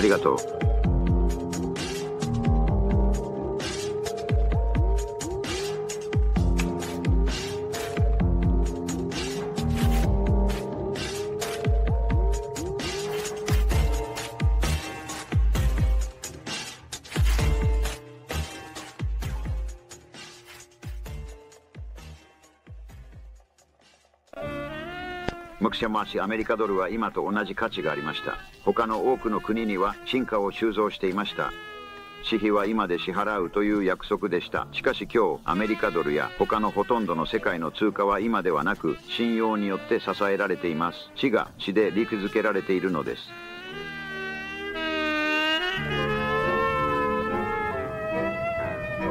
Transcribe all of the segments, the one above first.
ありがとう。ましアメリカドルは今と同じ価値がありました他の多くの国には進化を収蔵していました私費は今で支払うという約束でしたしかし今日アメリカドルや他のほとんどの世界の通貨は今ではなく信用によって支えられています死が死で陸付けられているのです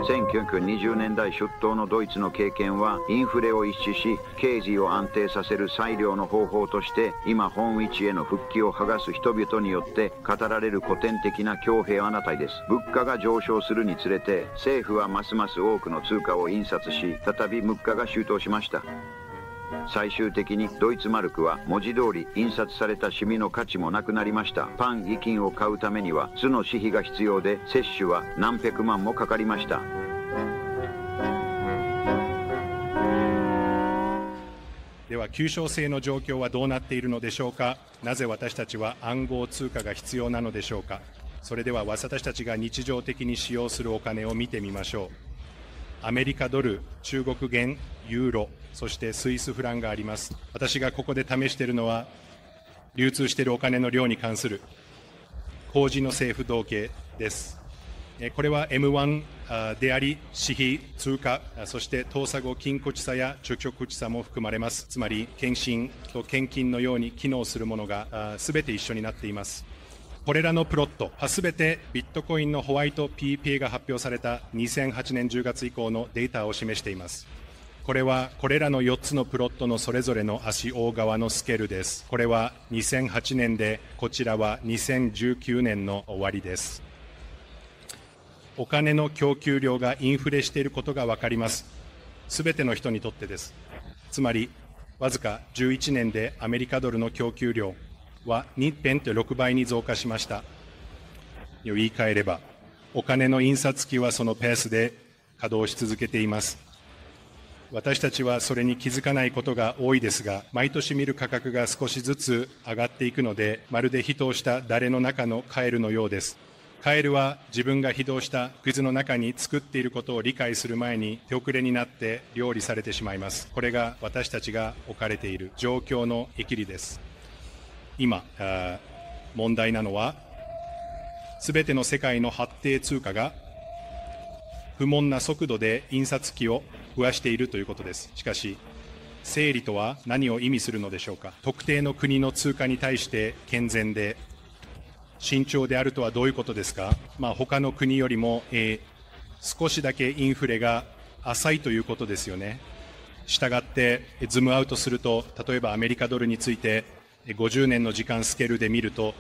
1920年代出頭のドイツの経験はインフレを一致し経済を安定させる裁量の方法として今本位置への復帰を剥がす人々によって語られる古典的な強兵あなたいです物価が上昇するにつれて政府はますます多くの通貨を印刷し再び物価が周到しました最終的にドイツマルクは文字通り印刷されたシミの価値もなくなりましたパン遺金を買うためには酢の私費が必要で摂取は何百万もかかりましたでは旧省制の状況はどうなっているのでしょうかなぜ私たちは暗号通貨が必要なのでしょうかそれでは私たちが日常的に使用するお金を見てみましょうアメリカドル、中国元、ユーロ、そしてスイスフランがあります。私がここで試しているのは、流通しているお金の量に関する事の政府統計です。これは M1 であり、私費、通貨、そして倒査後金庫地差や貯蓄地差も含まれます。つまり、献身と献金のように機能するものがすべて一緒になっています。これらのプロットはすべてビットコインのホワイト PPA が発表された2008年10月以降のデータを示していますこれはこれらの4つのプロットのそれぞれの足大側のスケールですこれは2008年でこちらは2019年の終わりですお金の供給量がインフレしていることが分かりますすべての人にとってですつまりわずか11年でアメリカドルの供給量は2.6倍に増加しました。言い換えれば、お金の印刷機はそのペースで稼働し続けています。私たちはそれに気づかないことが多いですが、毎年見る価格が少しずつ上がっていくので、まるで非道した誰の中のカエルのようです。カエルは自分が非動したクイズの中に作っていることを理解する前に手遅れになって料理されてしまいます。これが私たちが置かれている状況のいきりです。今問題なのは全ての世界の発定通貨が不問な速度で印刷機を増やしているということですしかし整理とは何を意味するのでしょうか特定の国の通貨に対して健全で慎重であるとはどういうことですか、まあ、他の国よりも、えー、少しだけインフレが浅いということですよねしたがってズームアウトすると例えばアメリカドルについて50年の時間スケールで見ると、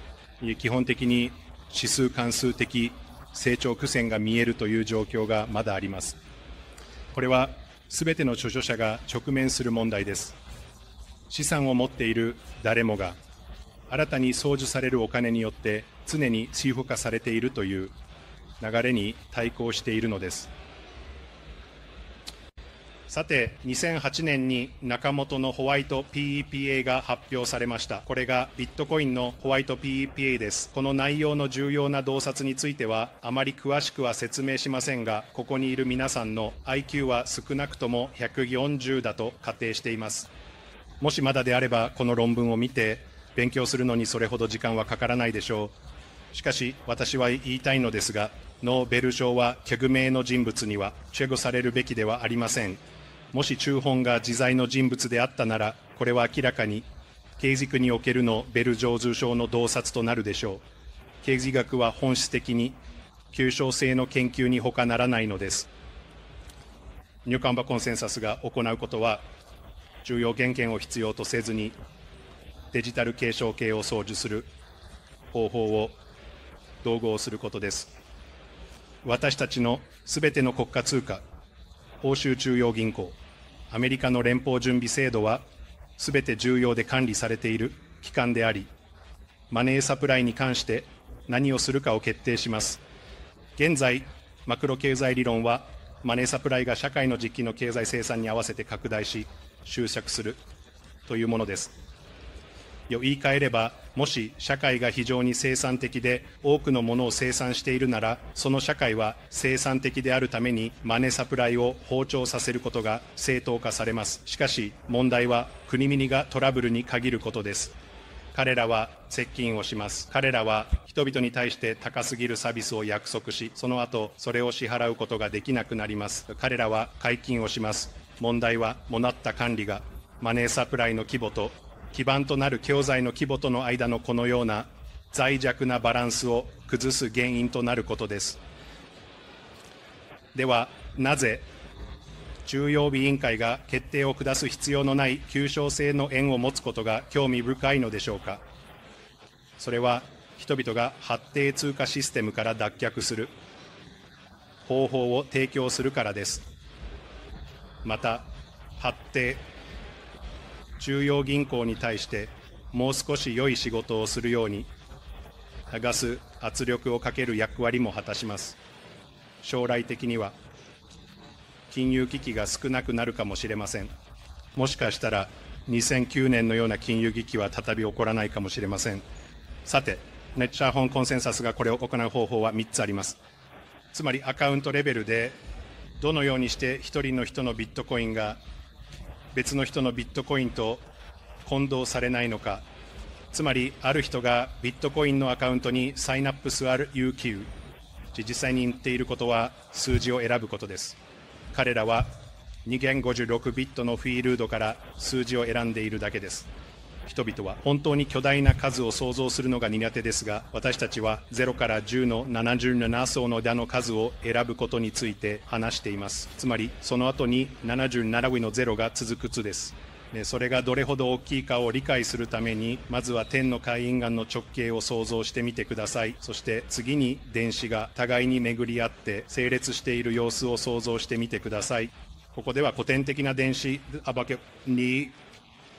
基本的に指数関数的成長曲線が見えるという状況がまだあります。これは全ての著書者が直面する問題です。資産を持っている誰もが、新たに送受されるお金によって常に追放化されているという流れに対抗しているのです。さて2008年に中本のホワイト PEPA が発表されましたこれがビットコインのホワイト PEPA ですこの内容の重要な洞察についてはあまり詳しくは説明しませんがここにいる皆さんの IQ は少なくとも140だと仮定していますもしまだであればこの論文を見て勉強するのにそれほど時間はかからないでしょうしかし私は言いたいのですがノーベル賞はケグ名の人物にはチェゴされるべきではありませんもし中本が自在の人物であったなら、これは明らかに、刑事区におけるのベルジョーズ症の洞察となるでしょう。刑事学は本質的に、急症性の研究に他ならないのです。入管場コンセンサスが行うことは、重要原権を必要とせずに、デジタル継承系を操縦する方法を統合することです。私たちのすべての国家通貨、欧州中央銀行、アメリカの連邦準備制度は全て重要で管理されている機関でありマネーサプライに関して何をするかを決定します現在マクロ経済理論はマネーサプライが社会の実機の経済生産に合わせて拡大し執着するというものです言い換えればもし社会が非常に生産的で多くのものを生産しているならその社会は生産的であるためにマネサプライを膨張させることが正当化されますしかし問題は国々がトラブルに限ることです彼らは接近をします彼らは人々に対して高すぎるサービスを約束しその後それを支払うことができなくなります彼らは解禁をします問題はもなった管理がマネーサプライの規模と基盤となる教材の規模との間のこのような脆弱なバランスを崩す原因となることですではなぜ中日委員会が決定を下す必要のない求償性の縁を持つことが興味深いのでしょうかそれは人々が発定通貨システムから脱却する方法を提供するからですまた発定中央銀行に対してもう少し良い仕事をするようにガす圧力をかける役割も果たします将来的には金融危機が少なくなるかもしれませんもしかしたら2009年のような金融危機は再び起こらないかもしれませんさてネッチャーホンコンセンサスがこれを行う方法は3つありますつまりアカウントレベルでどのようにして1人の人のビットコインが別の人のビットコインと混同されないのかつまりある人がビットコインのアカウントにサインアップスる u q 実際に言っていることは数字を選ぶことです彼らは2元56ビットのフィールドから数字を選んでいるだけです人々は本当に巨大な数を想像するのが苦手ですが私たちは0から10の77層の枝の数を選ぶことについて話していますつまりその後に77位の0が続く図ですそれがどれほど大きいかを理解するためにまずは天の海沿岸の直径を想像してみてくださいそして次に電子が互いに巡り合って整列している様子を想像してみてくださいここでは古典的な電子アバケに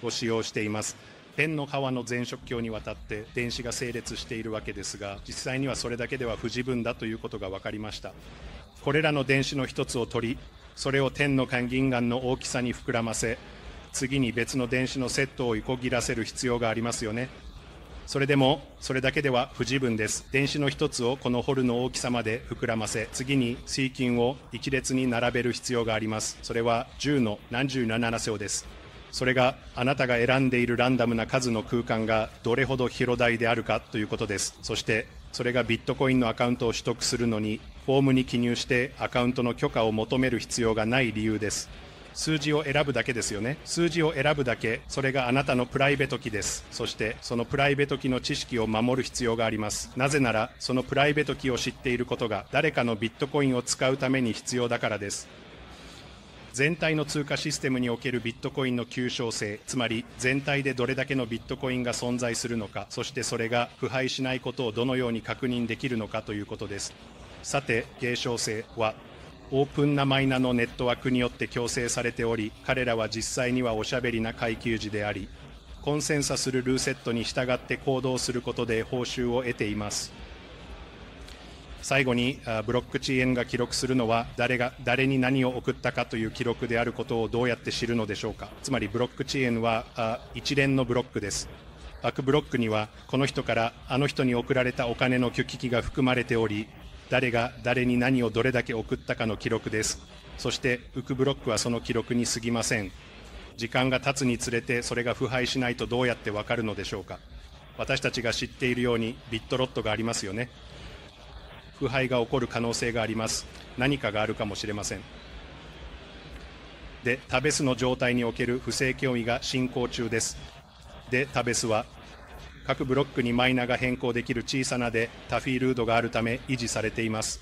を使用しています天の川の全色鏡にわたって電子が整列しているわけですが実際にはそれだけでは不十分だということが分かりましたこれらの電子の一つを取りそれを天の間銀眼の大きさに膨らませ次に別の電子のセットを横切らせる必要がありますよねそれでもそれだけでは不十分です電子の一つをこのホルの大きさまで膨らませ次に水金を一列に並べる必要がありますそれは10の何十7乗ですそれがあなたが選んでいるランダムな数の空間がどれほど広大であるかということですそしてそれがビットコインのアカウントを取得するのにフォームに記入してアカウントの許可を求める必要がない理由です数字を選ぶだけですよね数字を選ぶだけそれがあなたのプライベート機ですそしてそのプライベート機の知識を守る必要がありますなぜならそのプライベート機を知っていることが誰かのビットコインを使うために必要だからです全体の通貨システムにおけるビットコインの急償性つまり全体でどれだけのビットコインが存在するのかそしてそれが腐敗しないことをどのように確認できるのかということですさて継承性はオープンなマイナのネットワークによって強制されており彼らは実際にはおしゃべりな階級児でありコンセンサするルーセットに従って行動することで報酬を得ています最後にブロック遅延が記録するのは誰が誰に何を送ったかという記録であることをどうやって知るのでしょうかつまりブロック遅延は一連のブロックですバックブロックにはこの人からあの人に送られたお金の拒否機が含まれており誰が誰に何をどれだけ送ったかの記録ですそして浮くブロックはその記録に過ぎません時間が経つにつれてそれが腐敗しないとどうやってわかるのでしょうか私たちが知っているようにビットロットがありますよね腐敗が起こる可能性があります何かがあるかもしれませんでタベスの状態における不正脅威が進行中ですでタベスは各ブロックにマイナが変更できる小さなでタフィールードがあるため維持されています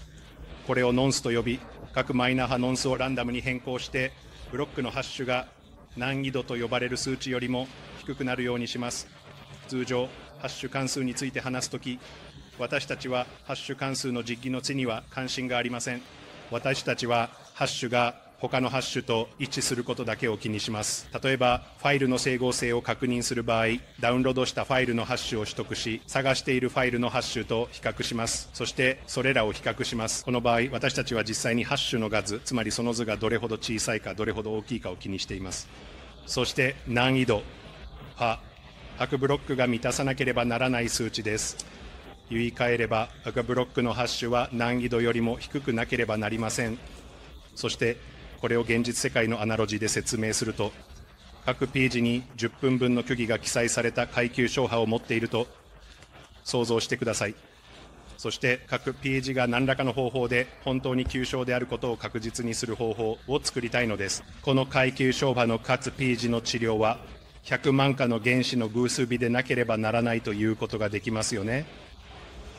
これをノンスと呼び各マイナ派ノンスをランダムに変更してブロックのハッシュが難易度と呼ばれる数値よりも低くなるようにします通常ハッシュ関数について話すとき私たちはハッシュ関数の実技の地には関心がありません私たちはハッシュが他のハッシュと一致することだけを気にします例えばファイルの整合性を確認する場合ダウンロードしたファイルのハッシュを取得し探しているファイルのハッシュと比較しますそしてそれらを比較しますこの場合私たちは実際にハッシュの画図つまりその図がどれほど小さいかどれほど大きいかを気にしていますそして難易度は各ブロックが満たさなければならない数値です言い換えれば赤ブロックのハッシュは難易度よりも低くなければなりませんそしてこれを現実世界のアナロジーで説明すると各ページに10分分の虚偽が記載された階級勝派を持っていると想像してくださいそして各ページが何らかの方法で本当に急所であることを確実にする方法を作りたいのですこの階級商売のつページの治療は100万かの原子の偶数日でなければならないということができますよね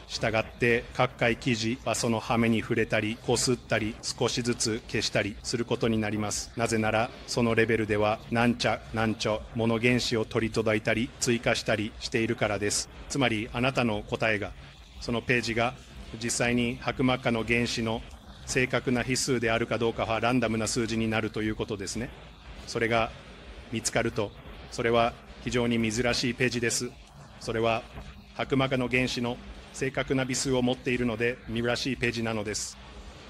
したがって各回記事はその羽目に触れたりこすったり少しずつ消したりすることになりますなぜならそのレベルではなんちゃなんちょ物原子を取り届いたり追加したりしているからですつまりあなたの答えがそのページが実際に白膜化の原子の正確な比数であるかどうかはランダムな数字になるということですねそれが見つかるとそれは非常に珍しいページですそれは白魔化の原子の正確なビ数を持っているので見らしいページなのです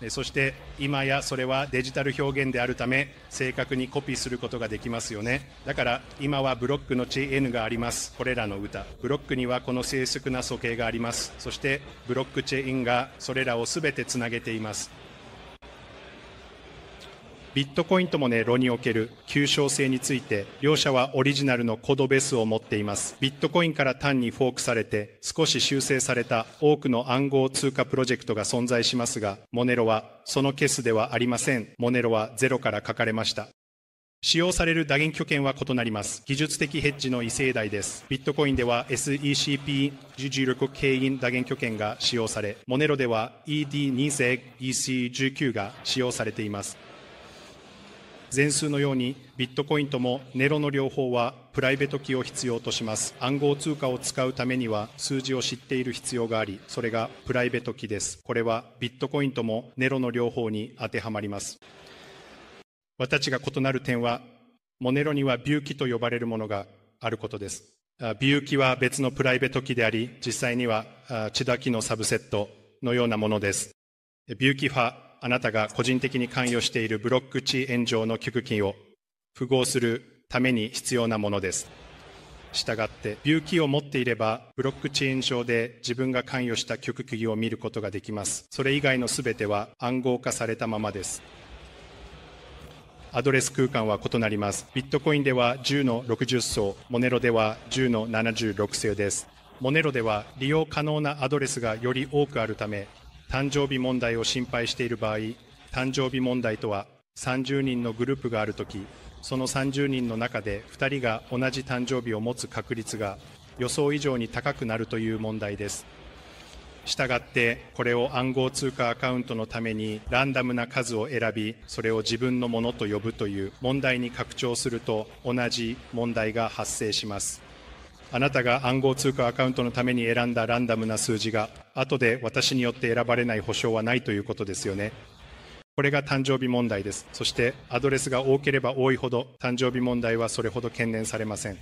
そして今やそれはデジタル表現であるため正確にコピーすることができますよねだから今はブロックの JN がありますこれらの歌ブロックにはこの静粛な素形がありますそしてブロックチェインがそれらを全てつなげていますビットコインともネロにおける急償性について、両者はオリジナルのコードベースを持っています。ビットコインから単にフォークされて、少し修正された多くの暗号通貨プロジェクトが存在しますが、モネロはそのケースではありません。モネロはゼロから書かれました。使用される打撃拠点は異なります。技術的ヘッジの異性代です。ビットコインでは SECP 重力経因打撃拠点が使用され、モネロでは ED2 z EC19 が使用されています。全数のようにビットコインともネロの両方はプライベート機を必要とします暗号通貨を使うためには数字を知っている必要がありそれがプライベート機ですこれはビットコインともネロの両方に当てはまります私が異なる点はモネロにはビュー機と呼ばれるものがあることですビュー機は別のプライベート機であり実際にはチダ機のサブセットのようなものですビューキファあなたが個人的に関与しているブロック地炎上の寄付金を符合するために必要なものです。したがって、ビューキーを持っていれば、ブロックチェーン上で自分が関与した曲釘を見ることができます。それ以外のすべては暗号化されたままです。アドレス空間は異なります。ビットコインでは10の60層、モネロでは10の76層です。モネロでは利用可能なアドレスがより多くあるため、誕生日問題を心配している場合、誕生日問題とは30人のグループがあるとき、その30人の中で2人が同じ誕生日を持つ確率が予想以上に高くなるという問題です。したがってこれを暗号通貨アカウントのためにランダムな数を選びそれを自分のものと呼ぶという問題に拡張すると同じ問題が発生しますあなたが暗号通貨アカウントのために選んだランダムな数字が後で私によって選ばれない保証はないということですよねこれが誕生日問題ですそしてアドレスが多ければ多いほど誕生日問題はそれほど懸念されません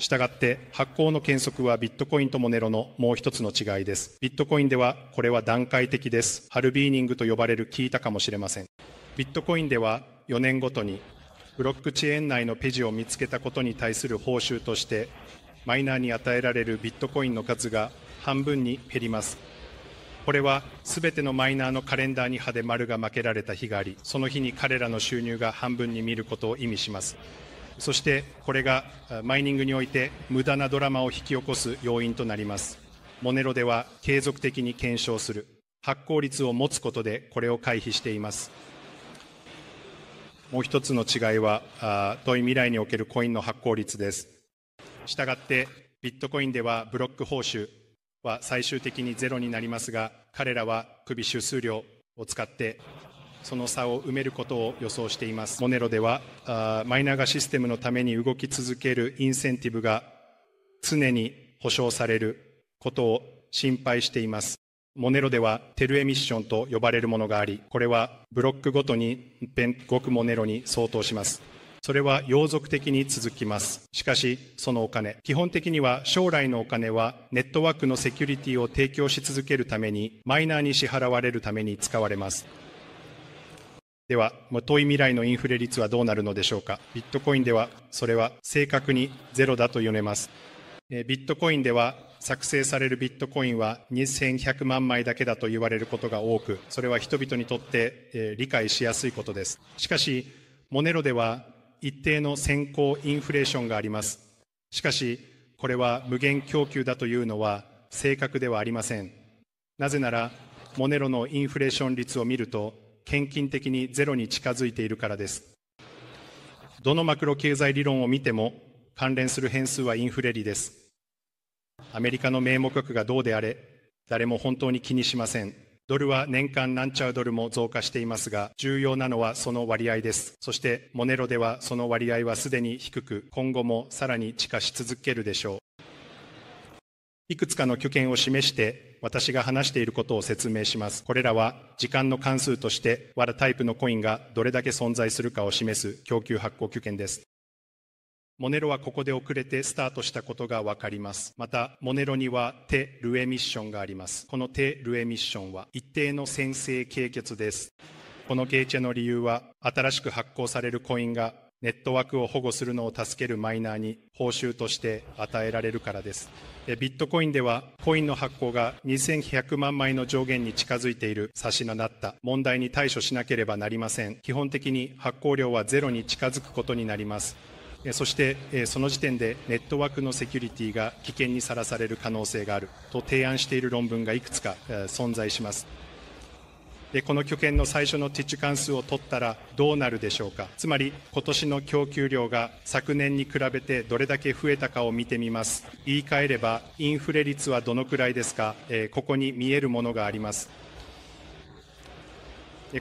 したがって発行の原則はビットコインとモネロのもう一つの違いですビットコインではこれは段階的ですハルビーニングと呼ばれる聞いたかもしれませんビットコインでは4年ごとにブロックチェーン内のペジを見つけたことに対する報酬としてマイナーに与えられるビットコインの数が半分に減りますこれは全てのマイナーのカレンダーに派で丸が負けられた日がありその日に彼らの収入が半分に見ることを意味しますそしてこれがマイニングにおいて無駄なドラマを引き起こす要因となりますモネロでは継続的に検証する発行率を持つことでこれを回避していますもう一つの違いは、遠い未来におけるコインの発行率です。したがって、ビットコインではブロック報酬は最終的にゼロになりますが、彼らは首手数料を使って、その差を埋めることを予想しています。モネロでは、マイナーがシステムのために動き続けるインセンティブが常に保証されることを心配しています。モネロではテルエミッションと呼ばれるものがあり、これはブロックごとに極モネロに相当します。それは洋族的に続きます。しかし、そのお金、基本的には将来のお金はネットワークのセキュリティを提供し続けるために、マイナーに支払われるために使われます。では、遠い未来のインフレ率はどうなるのでしょうか。ビットコインでは、それは正確にゼロだと読めます。ビットコインでは作成されるビットコインは2100万枚だけだと言われることが多く、それは人々にとって、えー、理解しやすいことです。しかし、モネロでは一定の先行インフレーションがあります。しかし、これは無限供給だというのは正確ではありません。なぜなら、モネロのインフレーション率を見ると、献金的にゼロに近づいているからです。どのマクロ経済理論を見ても、関連する変数はインフレ率です。アメリカの名目国がどうであれ、誰も本当に気にしません。ドルは年間何兆ドルも増加していますが、重要なのはその割合です。そして、モネロではその割合はすでに低く、今後もさらに地下し続けるでしょう。いくつかの拠点を示して、私が話していることを説明します。これらは、時間の関数として、わらタイプのコインがどれだけ存在するかを示す供給発行拠点です。モネロはここで遅れてスタートしたことがわかります。また、モネロにはテ・ルエミッションがあります。このテ・ルエミッションは一定の先制経血です。この経血の理由は、新しく発行されるコインがネットワークを保護するのを助けるマイナーに報酬として与えられるからです。ビットコインではコインの発行が2100万枚の上限に近づいている差しのなった問題に対処しなければなりません。基本的に発行量はゼロに近づくことになります。そしてその時点でネットワークのセキュリティが危険にさらされる可能性があると提案している論文がいくつか存在しますでこの拠点の最初のティッチ関数を取ったらどうなるでしょうかつまり今年の供給量が昨年に比べてどれだけ増えたかを見てみます言い換えればインフレ率はどのくらいですか、えここに見えるものがあります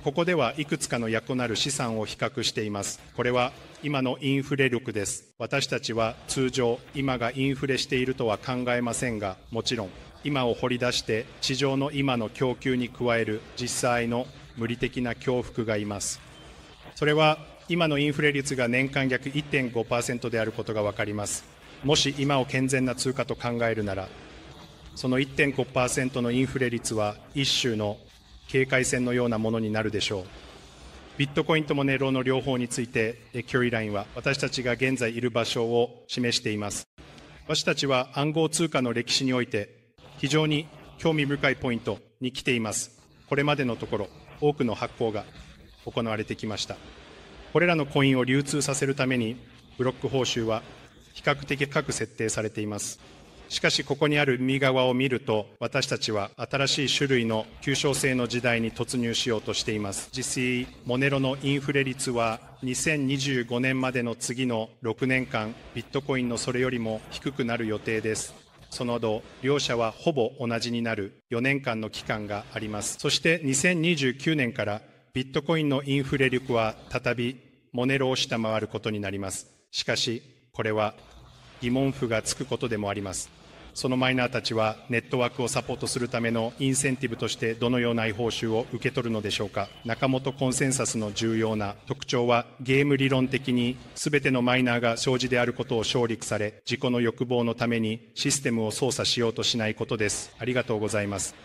ここではいくつかの役なる資産を比較しています。これは今のインフレ力です。私たちは通常今がインフレしているとは考えませんが、もちろん今を掘り出して地上の今の供給に加える実際の無理的な供服がいます。それは今のインフレ率が年間約1.5%であることが分かります。もし今を健全な通貨と考えるなら、その1.5%のインフレ率は一種の警戒線のようなものになるでしょうビットコインとモネロの両方について距離ラインは私たちが現在いる場所を示しています私たちは暗号通貨の歴史において非常に興味深いポイントに来ていますこれまでのところ多くの発行が行われてきましたこれらのコインを流通させるためにブロック報酬は比較的高く設定されていますしかしここにある右側を見ると私たちは新しい種類の急賞性の時代に突入しようとしています実際モネロのインフレ率は2025年までの次の6年間ビットコインのそれよりも低くなる予定ですその後両者はほぼ同じになる4年間の期間がありますそして2029年からビットコインのインフレ力は再びモネロを下回ることになりますしかしこれは疑問符がつくことでもありますそのマイナーたちはネットワークをサポートするためのインセンティブとしてどのような違報酬を受け取るのでしょうか中本コンセンサスの重要な特徴はゲーム理論的に全てのマイナーが障子であることを勝利され自己の欲望のためにシステムを操作しようとしないことですありがとうございます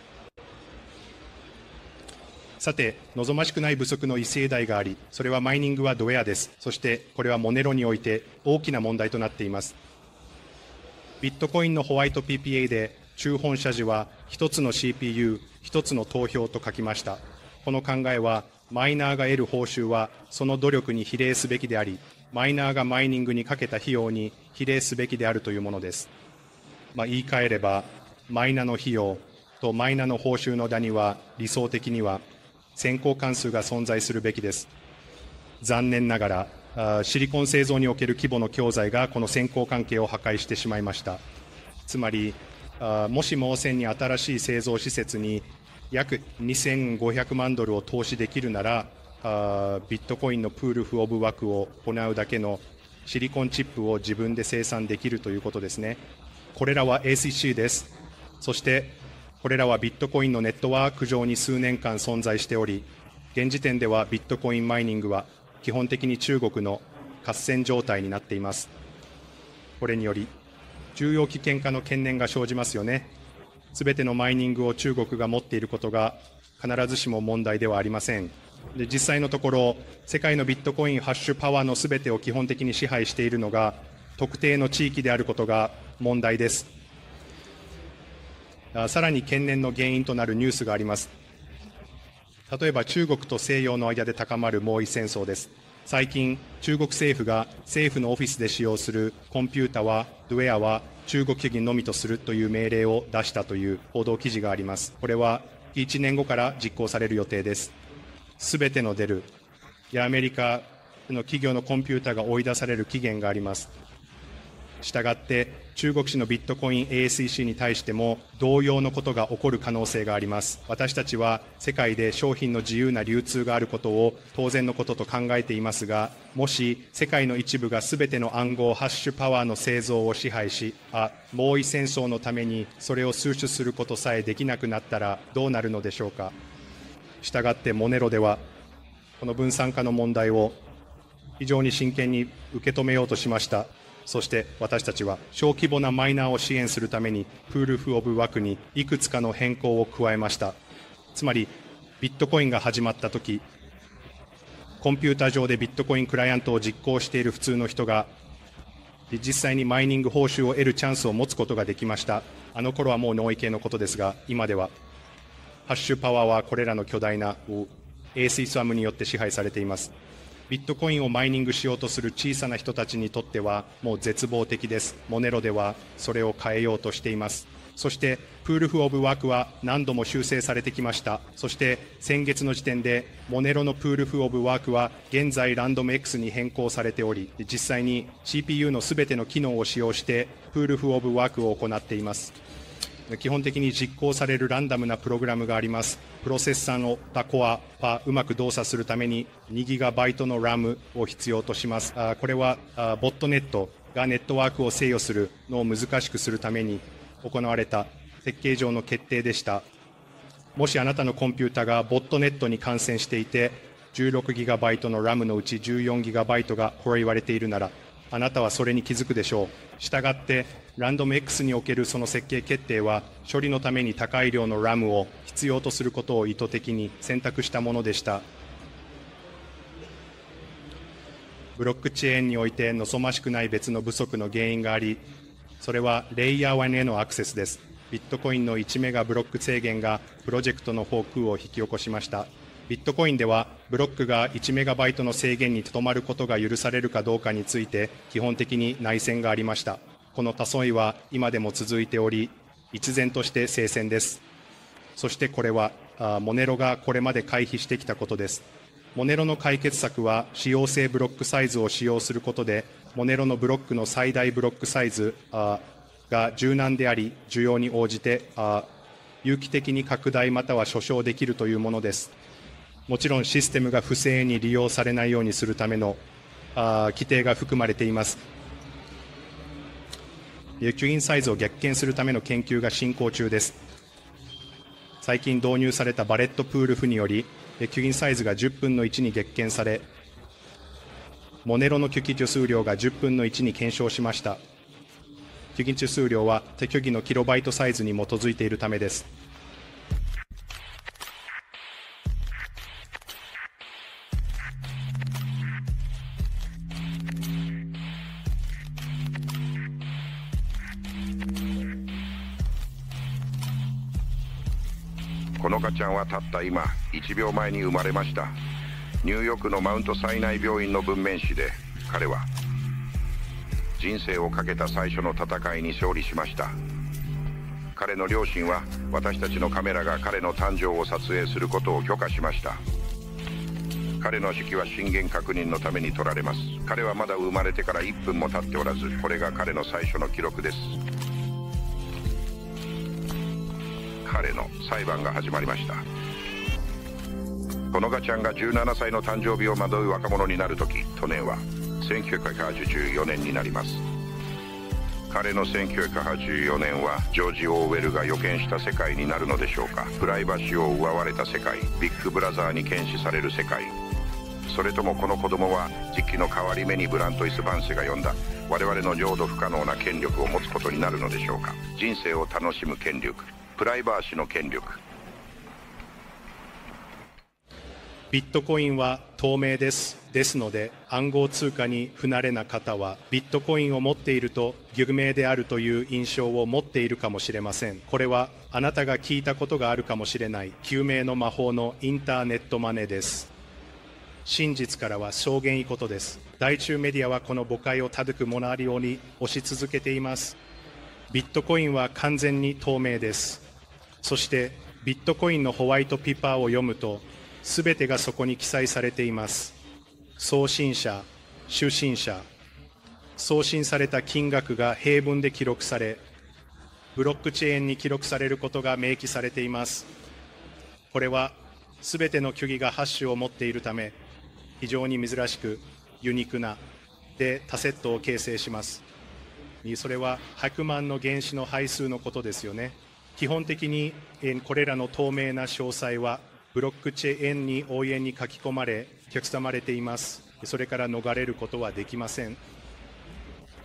さて、望ましくない不足の異性代があり、それはマイニングはドウェアです。そして、これはモネロにおいて大きな問題となっています。ビットコインのホワイト PPA で中本社時は一つの CPU、一つの投票と書きました。この考えはマイナーが得る報酬はその努力に比例すべきであり、マイナーがマイニングにかけた費用に比例すべきであるというものです。まあ、言い換えれば、マイナの費用とマイナの報酬のダニは理想的には先行関数が存在するべきです。残念ながらシリコン製造における規模の教材がこの先行関係を破壊してしまいましたつまりもしも線に新しい製造施設に約2500万ドルを投資できるならビットコインのプール・フ・オブ・ワクを行うだけのシリコンチップを自分で生産できるということですねこれらは ACC ですそしてこれらはビットコインのネットワーク上に数年間存在しており現時点ではビットコインマイニングは基本的に中国の合戦状態になっていますこれにより重要危険化の懸念が生じますよねすべてのマイニングを中国が持っていることが必ずしも問題ではありませんで実際のところ世界のビットコインハッシュパワーのすべてを基本的に支配しているのが特定の地域であることが問題ですさらに懸念の原因となるニュースがあります例えば中国と西洋の間で高まる猛威戦争です最近中国政府が政府のオフィスで使用するコンピュータはドゥエアは中国企業のみとするという命令を出したという報道記事がありますこれは1年後から実行される予定ですすべての出るやアメリカの企業のコンピュータが追い出される期限がありますしたがって中国紙のビットコイン ASEC に対しても同様のことが起こる可能性があります私たちは世界で商品の自由な流通があることを当然のことと考えていますがもし世界の一部が全ての暗号ハッシュパワーの製造を支配しあ猛威戦争のためにそれを収取することさえできなくなったらどうなるのでしょうかしたがってモネロではこの分散化の問題を非常に真剣に受け止めようとしましたそして私たちは小規模なマイナーを支援するためにプールフ・オブ・枠にいくつかの変更を加えましたつまりビットコインが始まった時コンピューター上でビットコインクライアントを実行している普通の人が実際にマイニング報酬を得るチャンスを持つことができましたあの頃はもう脳意系のことですが今ではハッシュパワーはこれらの巨大な a s i s a ムによって支配されていますビットコインをマイニングしようとする小さな人たちにとってはもう絶望的です。モネロではそれを変えようとしています。そしてプールフ・オブ・ワークは何度も修正されてきました。そして先月の時点でモネロのプールフ・オブ・ワークは現在ランドム X に変更されており、実際に CPU のすべての機能を使用してプールフ・オブ・ワークを行っています。基本的に実行されるランダムなプログラムがあります。プロセッサーのタコアはうまく動作するために 2GB の RAM を必要とします。あこれはあボットネットがネットワークを制御するのを難しくするために行われた設計上の決定でした。もしあなたのコンピュータがボットネットに感染していて 16GB の RAM のうち 14GB がこれ言われているならあなたはそれに気づくでしょう。したがって、ランドム X におけるその設計決定は、処理のために高い量のラムを必要とすることを意図的に選択したものでした。ブロックチェーンにおいて望ましくない別の不足の原因があり、それはレイヤー1へのアクセスです。ビットコインの1メガブロック制限がプロジェクトの方空を引き起こしました。ビットコインではブロックが1メガバイトの制限にとどまることが許されるかどうかについて基本的に内戦がありましたこの多いは今でも続いており一然として聖戦ですそしてこれはモネロがこれまで回避してきたことですモネロの解決策は使用性ブロックサイズを使用することでモネロのブロックの最大ブロックサイズが柔軟であり需要に応じて有機的に拡大または所小できるというものですもちろんシステムが不正に利用されないようにするためのあ規定が含まれています琉球インサイズを逆転するための研究が進行中です最近導入されたバレットプール負によりキュインサイズが10分の1に激減されモネロのキュキ受数量が10分の1に検証しましたキュギ受数量は手キュのキロバイトサイズに基づいているためですこのかちゃんはたった今1秒前に生まれましたニューヨークのマウント災害病院の文面誌で彼は人生をかけた最初の戦いに勝利しました彼の両親は私たちのカメラが彼の誕生を撮影することを許可しました彼の式は震源確認のために取られます彼はまだ生まれてから1分も経っておらずこれが彼の最初の記録です彼の裁判が始まりましたこのガちゃんが17歳の誕生日を惑う若者になる時去年は1984年になります彼の1984年はジョージ・オーウェルが予見した世界になるのでしょうかプライバシーを奪われた世界ビッグブラザーに検視される世界それともこの子供は実機の変わり目にブラント・イス・バンセが呼んだ我々の領土不可能な権力を持つことになるのでしょうか人生を楽しむ権力プライバーシの権力ビットコインは透明ですですので暗号通貨に不慣れな方はビットコインを持っていると有名であるという印象を持っているかもしれませんこれはあなたが聞いたことがあるかもしれない救命の魔法のインターネットマネーです真実からは証言異ことです大中メディアはこの誤解をたどくモナリオに押し続けていますビットコインは完全に透明ですそしてビットコインのホワイトピパーを読むと、すべてがそこに記載されています。送信者、出信者、送信された金額が平文で記録され、ブロックチェーンに記録されることが明記されています。これはすべての虚偽がハッシュを持っているため、非常に珍しくユニークなで多セットを形成します。それは100万の原子の配数のことですよね。基本的にこれらの透明な詳細はブロックチェーンに応援に書き込まれ客きまれていますそれから逃れることはできません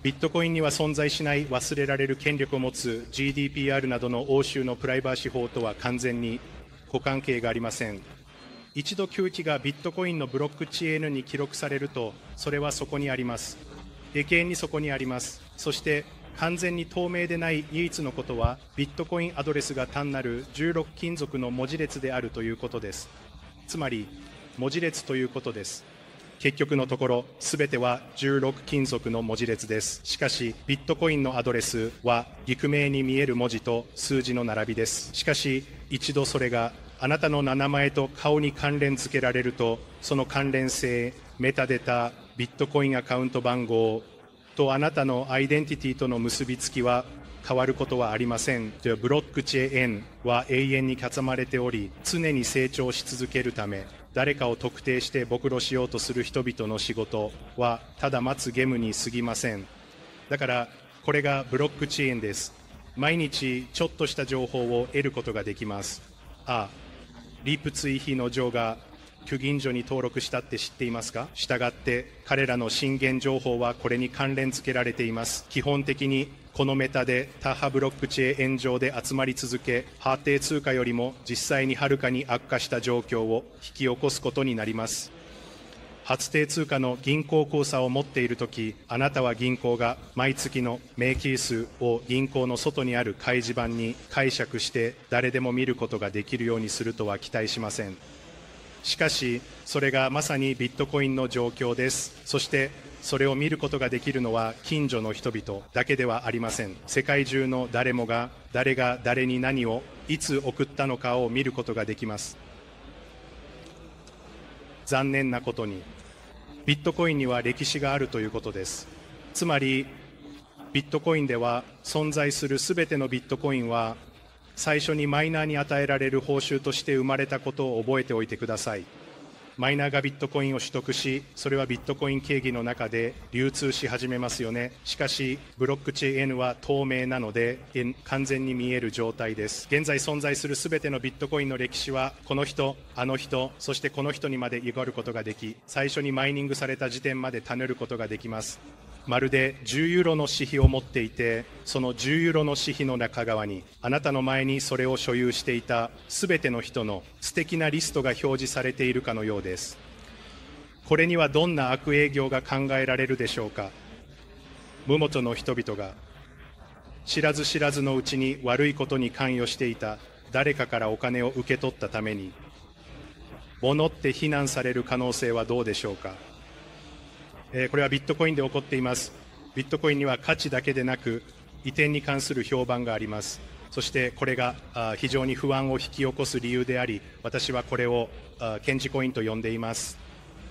ビットコインには存在しない忘れられる権力を持つ GDPR などの欧州のプライバシー法とは完全に互関係がありません一度窮気がビットコインのブロックチェーンに記録されるとそれはそこにあります永遠にそこにありますそして完全に透明でない唯一のことはビットコインアドレスが単なる16金属の文字列であるということですつまり文字列ということです結局のところ全ては16金属の文字列ですしかしビットコインのアドレスは陸名に見える文字と数字の並びですしかし一度それがあなたの名前と顔に関連付けられるとその関連性メタデータビットコインアカウント番号とあなたのアイデンティティとの結びつきは変わることはありませんブロックチェーンは永遠に刻まれており常に成長し続けるため誰かを特定して暴露しようとする人々の仕事はただ待つゲームに過ぎませんだからこれがブロックチェーンです毎日ちょっとした情報を得ることができますあリプ追肥の情が虚銀所に登録したって知っていますかしたがって彼らの震源情報はこれに関連付けられています基本的にこのメタでタハブロックチェーン炎上で集まり続け法定通貨よりも実際にはるかに悪化した状況を引き起こすことになります発定通貨の銀行口座を持っているとき、あなたは銀行が毎月の名キー数を銀行の外にある開示板に解釈して誰でも見ることができるようにするとは期待しません。しかしそれがまさにビットコインの状況ですそしてそれを見ることができるのは近所の人々だけではありません世界中の誰もが誰が誰に何をいつ送ったのかを見ることができます残念なことにビットコインには歴史があるということですつまりビットコインでは存在するすべてのビットコインは最初にマイナーに与えられる報酬として生まれたことを覚えておいてくださいマイナーがビットコインを取得しそれはビットコイン経義の中で流通し始めますよねしかしブロックチェーンは透明なので完全に見える状態です現在存在する全てのビットコインの歴史はこの人あの人そしてこの人にまでゆがることができ最初にマイニングされた時点までたねることができますまるで10ユーロの私費を持っていてその10ユーロの私費の中側にあなたの前にそれを所有していたすべての人の素敵なリストが表示されているかのようですこれにはどんな悪営業が考えられるでしょうか無元の人々が知らず知らずのうちに悪いことに関与していた誰かからお金を受け取ったために物って非難される可能性はどうでしょうかえこれはビットコインで起こっていますビットコインには価値だけでなく移転に関する評判がありますそしてこれが非常に不安を引き起こす理由であり私はこれを検事コインと呼んでいます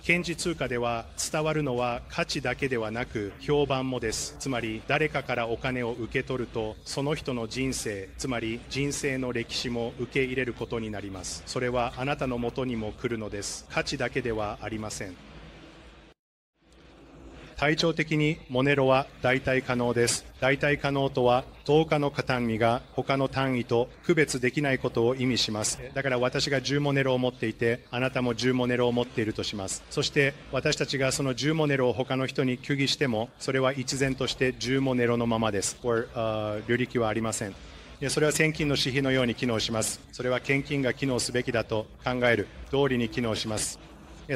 検事通貨では伝わるのは価値だけではなく評判もですつまり誰かからお金を受け取るとその人の人生つまり人生の歴史も受け入れることになりますそれはあなたのもとにも来るのです価値だけではありません体調的にモネロは代替可能です。代替可能とは、10日の加単位が他の単位と区別できないことを意味します。だから私が10モネロを持っていて、あなたも10モネロを持っているとします。そして、私たちがその10モネロを他の人に虚偽しても、それは一然として10モネロのままです。or、uh, 履歴はありません。それは献金の私費のように機能します。それは献金が機能すべきだと考える通りに機能します。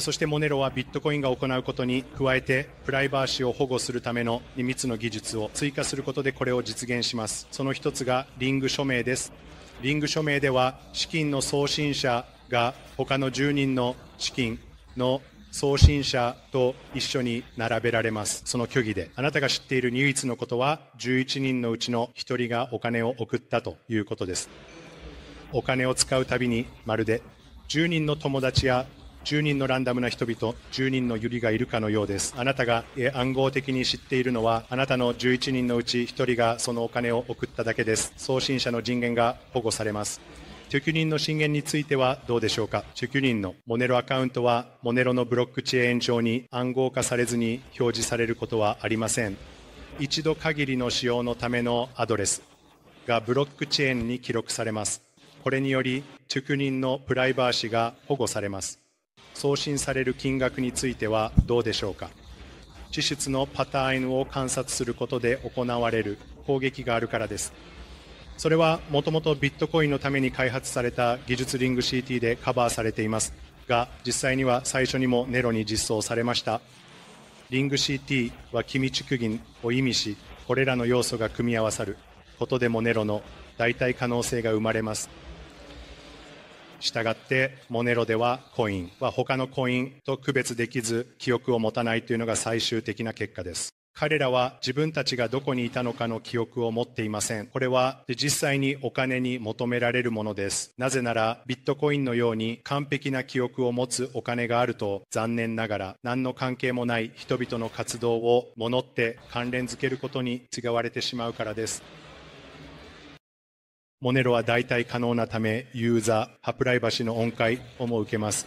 そしてモネロはビットコインが行うことに加えてプライバシーを保護するための2密の技術を追加することでこれを実現しますその一つがリング署名ですリング署名では資金の送信者が他の10人の資金の送信者と一緒に並べられますその虚偽であなたが知っている唯一のことは11人のうちの1人がお金を送ったということですお金を使うたびにまるで10人の友達や住人のランダムな人々、10人のユリがいるかのようです。あなたが暗号的に知っているのは、あなたの11人のうち1人がそのお金を送っただけです。送信者の人間が保護されます。テキュンの震源についてはどうでしょうかテキュンのモネロアカウントはモネロのブロックチェーン上に暗号化されずに表示されることはありません一度限りの使用のためのアドレスがブロックチェーンに記録されますこれによりテキュンのプライバシーが保護されます送信される金額についてはどうでしょうか支出のパターンを観察することで行われる攻撃があるからですそれはもともとビットコインのために開発された技術リング CT でカバーされていますが実際には最初にもネロに実装されましたリング CT は君ミ区銀を意味しこれらの要素が組み合わさることでもネロの代替可能性が生まれます従ってモネロではコインは他のコインと区別できず記憶を持たないというのが最終的な結果です彼らは自分たちがどこにいたのかの記憶を持っていません。これは実際にお金に求められるものです。なぜならビットコインのように完璧な記憶を持つお金があると残念ながら何の関係もない人々の活動を物って関連づけることに違われてしまうからです。モネロは代替可能なため、ユーザー、ハプライバシーの恩恵をも受けます。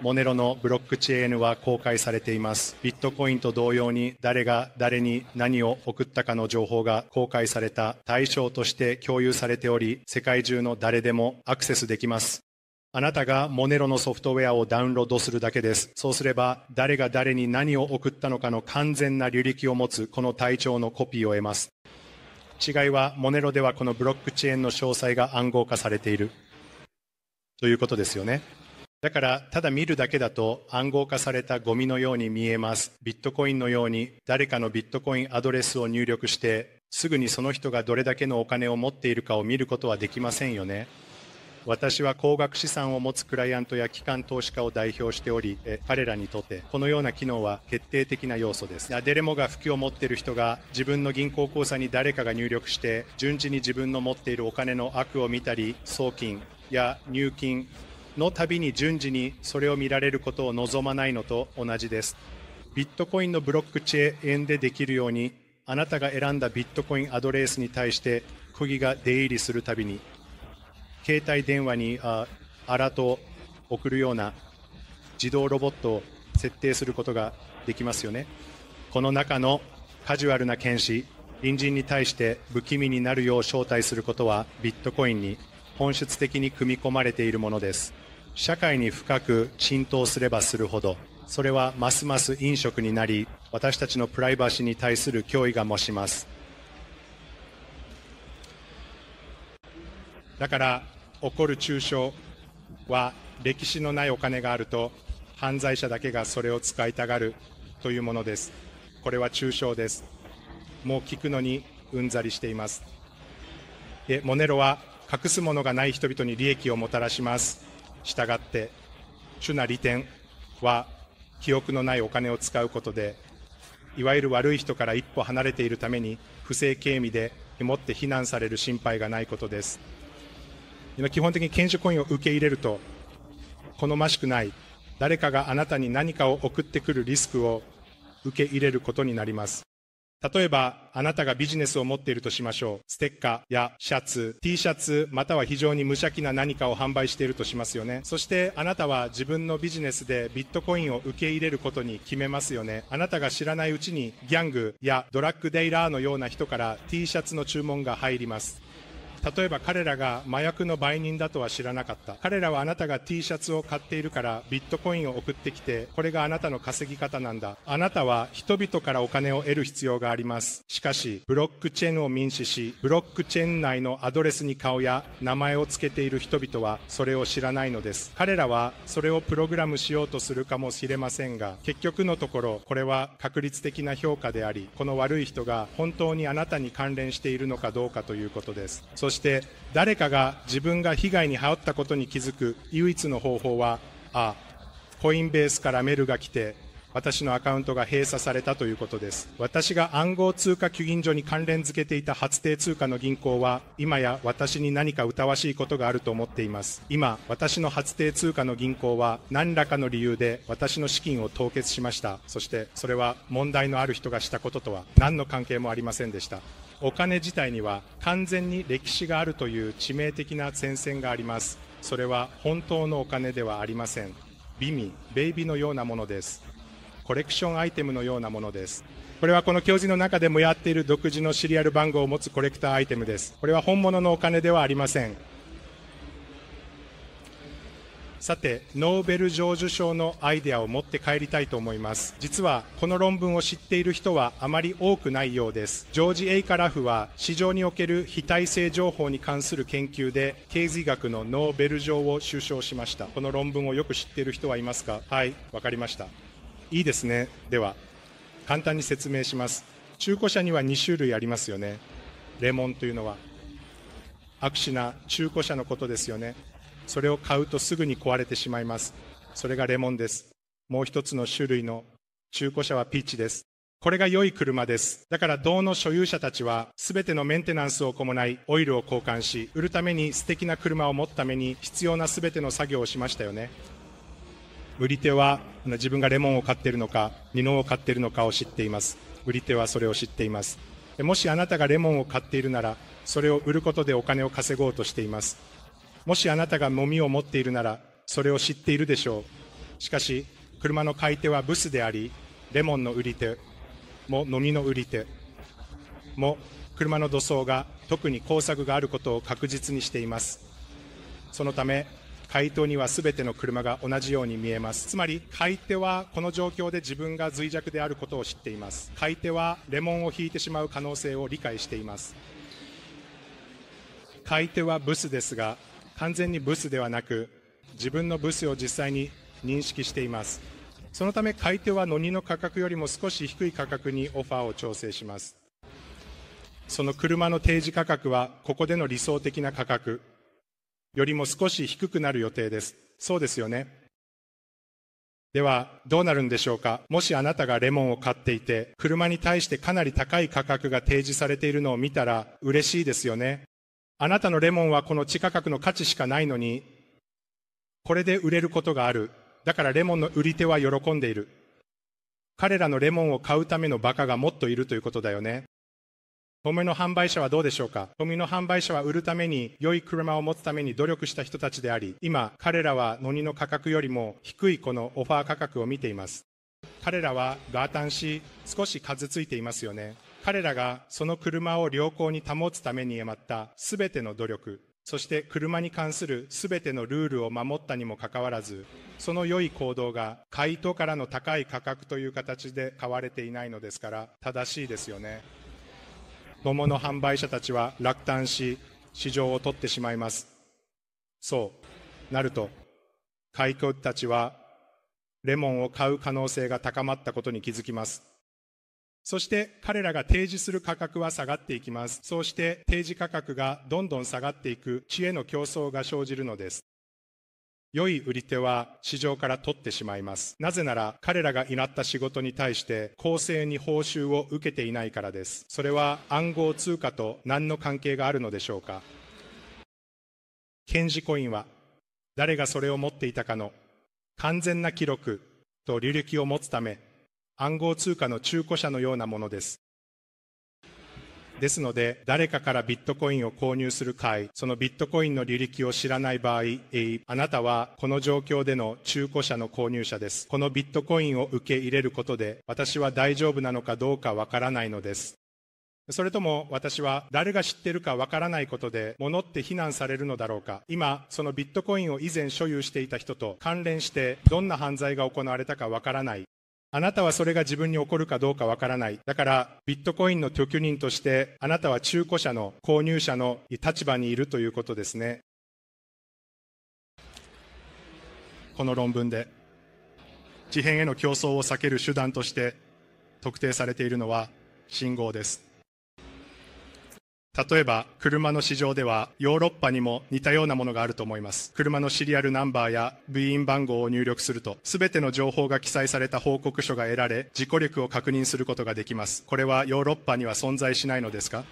モネロのブロックチェーンは公開されています。ビットコインと同様に誰が誰に何を送ったかの情報が公開された対象として共有されており、世界中の誰でもアクセスできます。あなたがモネロのソフトウェアをダウンロードするだけです。そうすれば、誰が誰に何を送ったのかの完全な履歴を持つこの体調のコピーを得ます。違いはモネロではこのブロックチェーンの詳細が暗号化されているということですよねだからただ見るだけだと暗号化されたゴミのように見えますビットコインのように誰かのビットコインアドレスを入力してすぐにその人がどれだけのお金を持っているかを見ることはできませんよね私は高額資産を持つクライアントや機関投資家を代表しており、彼らにとってこのような機能は決定的な要素です。誰もが服を持っている人が自分の銀行口座に誰かが入力して、順次に自分の持っているお金の悪を見たり、送金や入金のたびに順次にそれを見られることを望まないのと同じです。ビットコインのブロックチェーンでできるように、あなたが選んだビットコインアドレスに対して、釘が出入りするたびに携帯電話にあアラートを送るような自動ロボットを設定することができますよね。この中のカジュアルな剣士、隣人に対して不気味になるよう招待することはビットコインに本質的に組み込まれているものです。社会に深く浸透すればするほど、それはますます飲食になり、私たちのプライバシーに対する脅威が増します。だから起こる中傷は歴史のないお金があると犯罪者だけがそれを使いたがるというものです。これは中傷です。もう聞くのにうんざりしています。えモネロは隠すものがない人々に利益をもたらします。したがって、主な利点は記憶のないお金を使うことで、いわゆる悪い人から一歩離れているために不正経味で持って非難される心配がないことです。基本的に検証コインを受け入れると好ましくない誰かがあなたに何かを送ってくるリスクを受け入れることになります例えばあなたがビジネスを持っているとしましょうステッカーやシャツ T シャツまたは非常に無邪気な何かを販売しているとしますよねそしてあなたは自分のビジネスでビットコインを受け入れることに決めますよねあなたが知らないうちにギャングやドラッグデイラーのような人から T シャツの注文が入ります例えば彼らが麻薬の売人だとは知らなかった彼らはあなたが T シャツを買っているからビットコインを送ってきてこれがあなたの稼ぎ方なんだあなたは人々からお金を得る必要がありますしかしブロックチェーンを民主しブロックチェーン内のアドレスに顔や名前を付けている人々はそれを知らないのです彼らはそれをプログラムしようとするかもしれませんが結局のところこれは確率的な評価でありこの悪い人が本当にあなたに関連しているのかどうかということですそしして誰かが自分が被害に遭ったことに気づく唯一の方法はあコインベースからメールが来て私のアカウントが閉鎖されたということです私が暗号通貨基金所に関連付けていた発定通貨の銀行は今や私に何か疑わしいことがあると思っています今私の発定通貨の銀行は何らかの理由で私の資金を凍結しましたそしてそれは問題のある人がしたこととは何の関係もありませんでしたお金自体には完全に歴史があるという致命的な戦線がありますそれは本当のお金ではありません美味ベイビーのようなものですコレクションアイテムのようなものですこれはこの教授の中でもやっている独自のシリアル番号を持つコレクターアイテムですこれは本物のお金ではありませんさてノーベル賞受賞のアイデアを持って帰りたいと思います実はこの論文を知っている人はあまり多くないようですジョージ・エイカラフは市場における非耐性情報に関する研究で経済学のノーベル賞を受賞しましたこの論文をよく知っている人はいますかはい分かりましたいいですねでは簡単に説明します中古車には2種類ありますよねレモンというのは悪クな中古車のことですよねそれを買うとすぐに壊れてしまいます。それがレモンです。もう一つの種類の中古車はピーチです。これが良い車です。だから銅の所有者たちは全てのメンテナンスを伴いオイルを交換し、売るために素敵な車を持つために必要な全ての作業をしましたよね。売り手は自分がレモンを買っているのか、二ノを買っているのかを知っています。売り手はそれを知っています。もしあなたがレモンを買っているなら、それを売ることでお金を稼ごうとしています。もしあなたがもみを持っているなら、それを知っているでしょう。しかし、車の買い手はブスであり、レモンの売り手も飲みの売り手も車の塗装が特に工作があることを確実にしています。そのため、回答には全ての車が同じように見えますつまり買い手はこの状況で自分が脆弱であることを知っています買い手はレモンを引いてしまう可能性を理解しています買い手はブスですが完全にブスではなく自分のブスを実際に認識していますそのため買い手はノニの価格よりも少し低い価格にオファーを調整しますその車の提示価格はここでの理想的な価格よりも少し低くなる予定ですそうですよねではどうなるんでしょうかもしあなたがレモンを買っていて車に対してかなり高い価格が提示されているのを見たら嬉しいですよねあなたのレモンはこの地価格の価値しかないのに、これで売れることがある。だからレモンの売り手は喜んでいる。彼らのレモンを買うためのバカがもっといるということだよね。米の販売者はどうでしょうか米の販売者は売るために良い車を持つために努力した人たちであり、今彼らはノニの価格よりも低いこのオファー価格を見ています。彼らはガータンし、少し数ついていますよね。彼らがその車を良好に保つためにまったすべての努力、そして車に関するすべてのルールを守ったにもかかわらず、その良い行動が買いからの高い価格という形で買われていないのですから正しいですよね。桃の販売者たちは落胆し、市場を取ってしまいます。そう、なると、買い子たちはレモンを買う可能性が高まったことに気づきます。そして彼らが提示する価格は下がっていきます。そうして提示価格がどんどん下がっていく知恵の競争が生じるのです。良い売り手は市場から取ってしまいます。なぜなら彼らが担った仕事に対して公正に報酬を受けていないからです。それは暗号通貨と何の関係があるのでしょうかケンジコインは誰がそれを持っていたかの完全な記録と履歴を持つため暗号通貨の中古車のようなものです。ですので、誰かからビットコインを購入する会そのビットコインの履歴を知らない場合、あなたはこの状況での中古車の購入者です。このビットコインを受け入れることで、私は大丈夫なのかどうかわからないのです。それとも私は誰が知ってるかわからないことで物って非難されるのだろうか今そのビットコインを以前所有していた人と関連してどんな犯罪が行われたかわからないあなたはそれが自分に起こるかどうかわからない。だから、ビットコインの許人として、あなたは中古車の購入者の立場にいるということですね。この論文で、地変への競争を避ける手段として特定されているのは信号です。例えば車の市場ではヨーロッパにも似たようなものがあると思います車のシリアルナンバーや部員番号を入力すると全ての情報が記載された報告書が得られ事故力を確認することができますこれはヨーロッパには存在しないのですか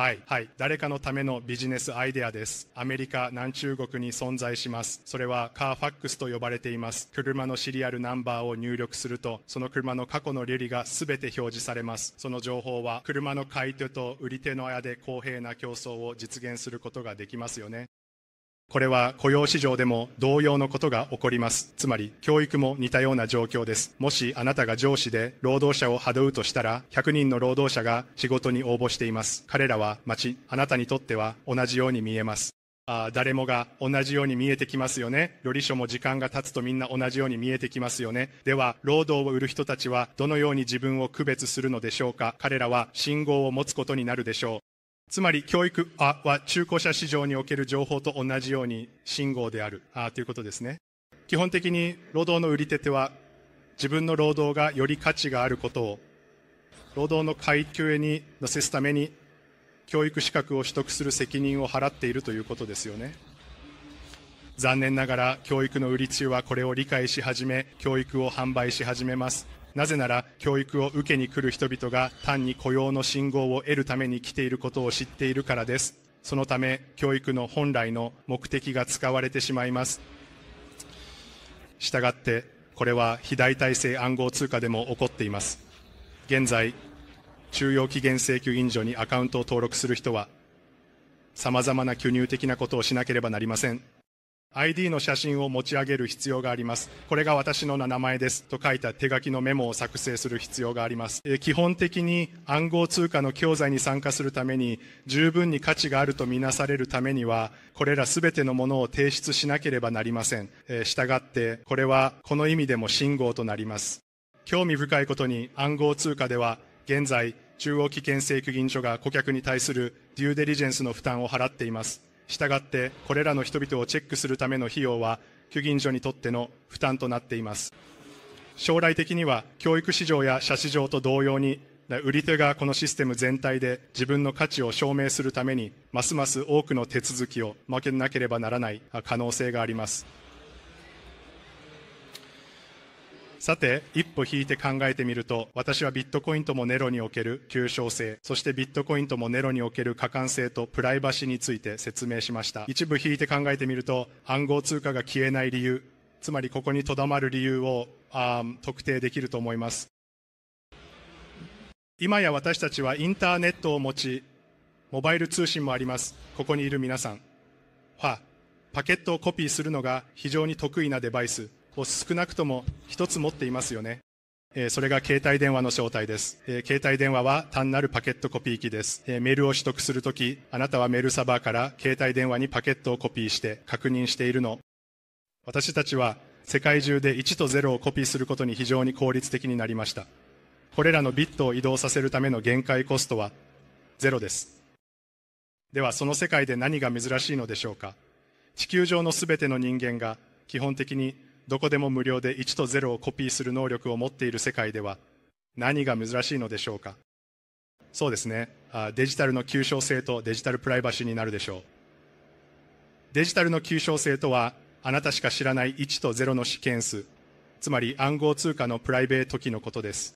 はい、はい、誰かのためのビジネスアイデアです。アメリカ、南中国に存在します。それはカーファックスと呼ばれています。車のシリアルナンバーを入力すると、その車の過去の履歴が全て表示されます。その情報は、車の買い手と売り手の間で公平な競争を実現することができますよね。これは雇用市場でも同様のことが起こります。つまり、教育も似たような状況です。もしあなたが上司で労働者をはどうとしたら、100人の労働者が仕事に応募しています。彼らは町、あなたにとっては同じように見えます。あ誰もが同じように見えてきますよね。より書も時間が経つとみんな同じように見えてきますよね。では、労働を売る人たちはどのように自分を区別するのでしょうか。彼らは信号を持つことになるでしょう。つまり教育は中古車市場における情報と同じように信号であるあということですね。基本的に労働の売り手手は自分の労働がより価値があることを労働の階級に乗せすために教育資格を取得する責任を払っているということですよね。残念ながら教育の売り中はこれを理解し始め教育を販売し始めます。なぜなら教育を受けに来る人々が単に雇用の信号を得るために来ていることを知っているからです。そのため教育の本来の目的が使われてしまいます。したがってこれは非代替性暗号通貨でも起こっています。現在、中央期限請求印所にアカウントを登録する人は、様々な巨乳的なことをしなければなりません。ID の写真を持ち上げる必要があります。これが私の名前ですと書いた手書きのメモを作成する必要があります。基本的に暗号通貨の教材に参加するために十分に価値があるとみなされるためには、これらすべてのものを提出しなければなりません。したがって、これはこの意味でも信号となります。興味深いことに暗号通貨では現在、中央危険請求銀所が顧客に対するデューデリジェンスの負担を払っています。従ってこれらの人々をチェックするための費用は、給銀所にとっての負担となっています。将来的には教育市場や社市場と同様に、売り手がこのシステム全体で自分の価値を証明するために、ますます多くの手続きを負けなければならない可能性があります。さて、一歩引いて考えてみると、私はビットコインともネロにおける急償性、そしてビットコインともネロにおける可感性とプライバシーについて説明しました。一部引いて考えてみると、暗号通貨が消えない理由、つまりここにとどまる理由をあ特定できると思います。今や私たちはインターネットを持ち、モバイル通信もあります。ここにいる皆さんは、パケットをコピーするのが非常に得意なデバイス。を少なくとも一つ持っていますよね。それが携帯電話の正体です。携帯電話は単なるパケットコピー機です。メールを取得するとき、あなたはメールサーバーから携帯電話にパケットをコピーして確認しているの。私たちは世界中で1と0をコピーすることに非常に効率的になりました。これらのビットを移動させるための限界コストは0です。ではその世界で何が珍しいのでしょうか。地球上のすべての人間が基本的にどこでも無料で1と0をコピーする能力を持っている世界では何が珍しいのでしょうかそうですねデジタルの急償性とデジタルプライバシーになるでしょうデジタルの急償性とはあなたしか知らない1と0の試験数つまり暗号通貨のプライベート機のことです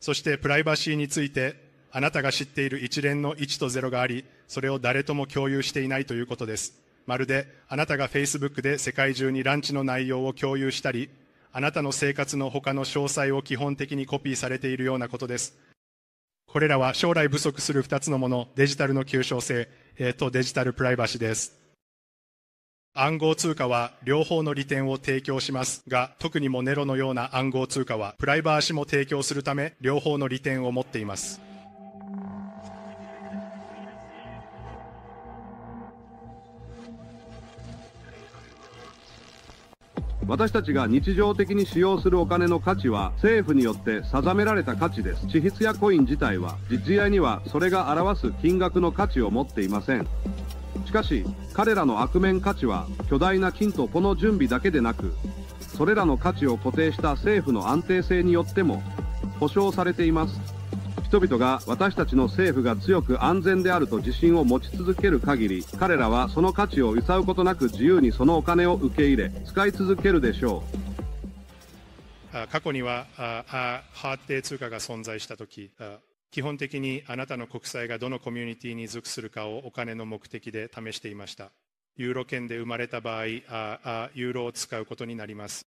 そしてプライバシーについてあなたが知っている一連の1と0がありそれを誰とも共有していないということですまるであなたが Facebook で世界中にランチの内容を共有したり、あなたの生活の他の詳細を基本的にコピーされているようなことです。これらは将来不足する2つのもの、デジタルの急所性、えー、とデジタルプライバシーです。暗号通貨は両方の利点を提供しますが、特にもネロのような暗号通貨はプライバシーも提供するため、両方の利点を持っています。私たちが日常的に使用するお金の価値は政府によって定められた価値です地筆やコイン自体は実際にはそれが表す金額の価値を持っていませんしかし彼らの悪面価値は巨大な金とポの準備だけでなくそれらの価値を固定した政府の安定性によっても保証されています人々が私たちの政府が強く安全であると自信を持ち続ける限り彼らはその価値を揺さぶことなく自由にそのお金を受け入れ使い続けるでしょう過去には法定通貨が存在した時基本的にあなたの国債がどのコミュニティに属するかをお金の目的で試していましたユーロ圏で生まれた場合ユーロを使うことになります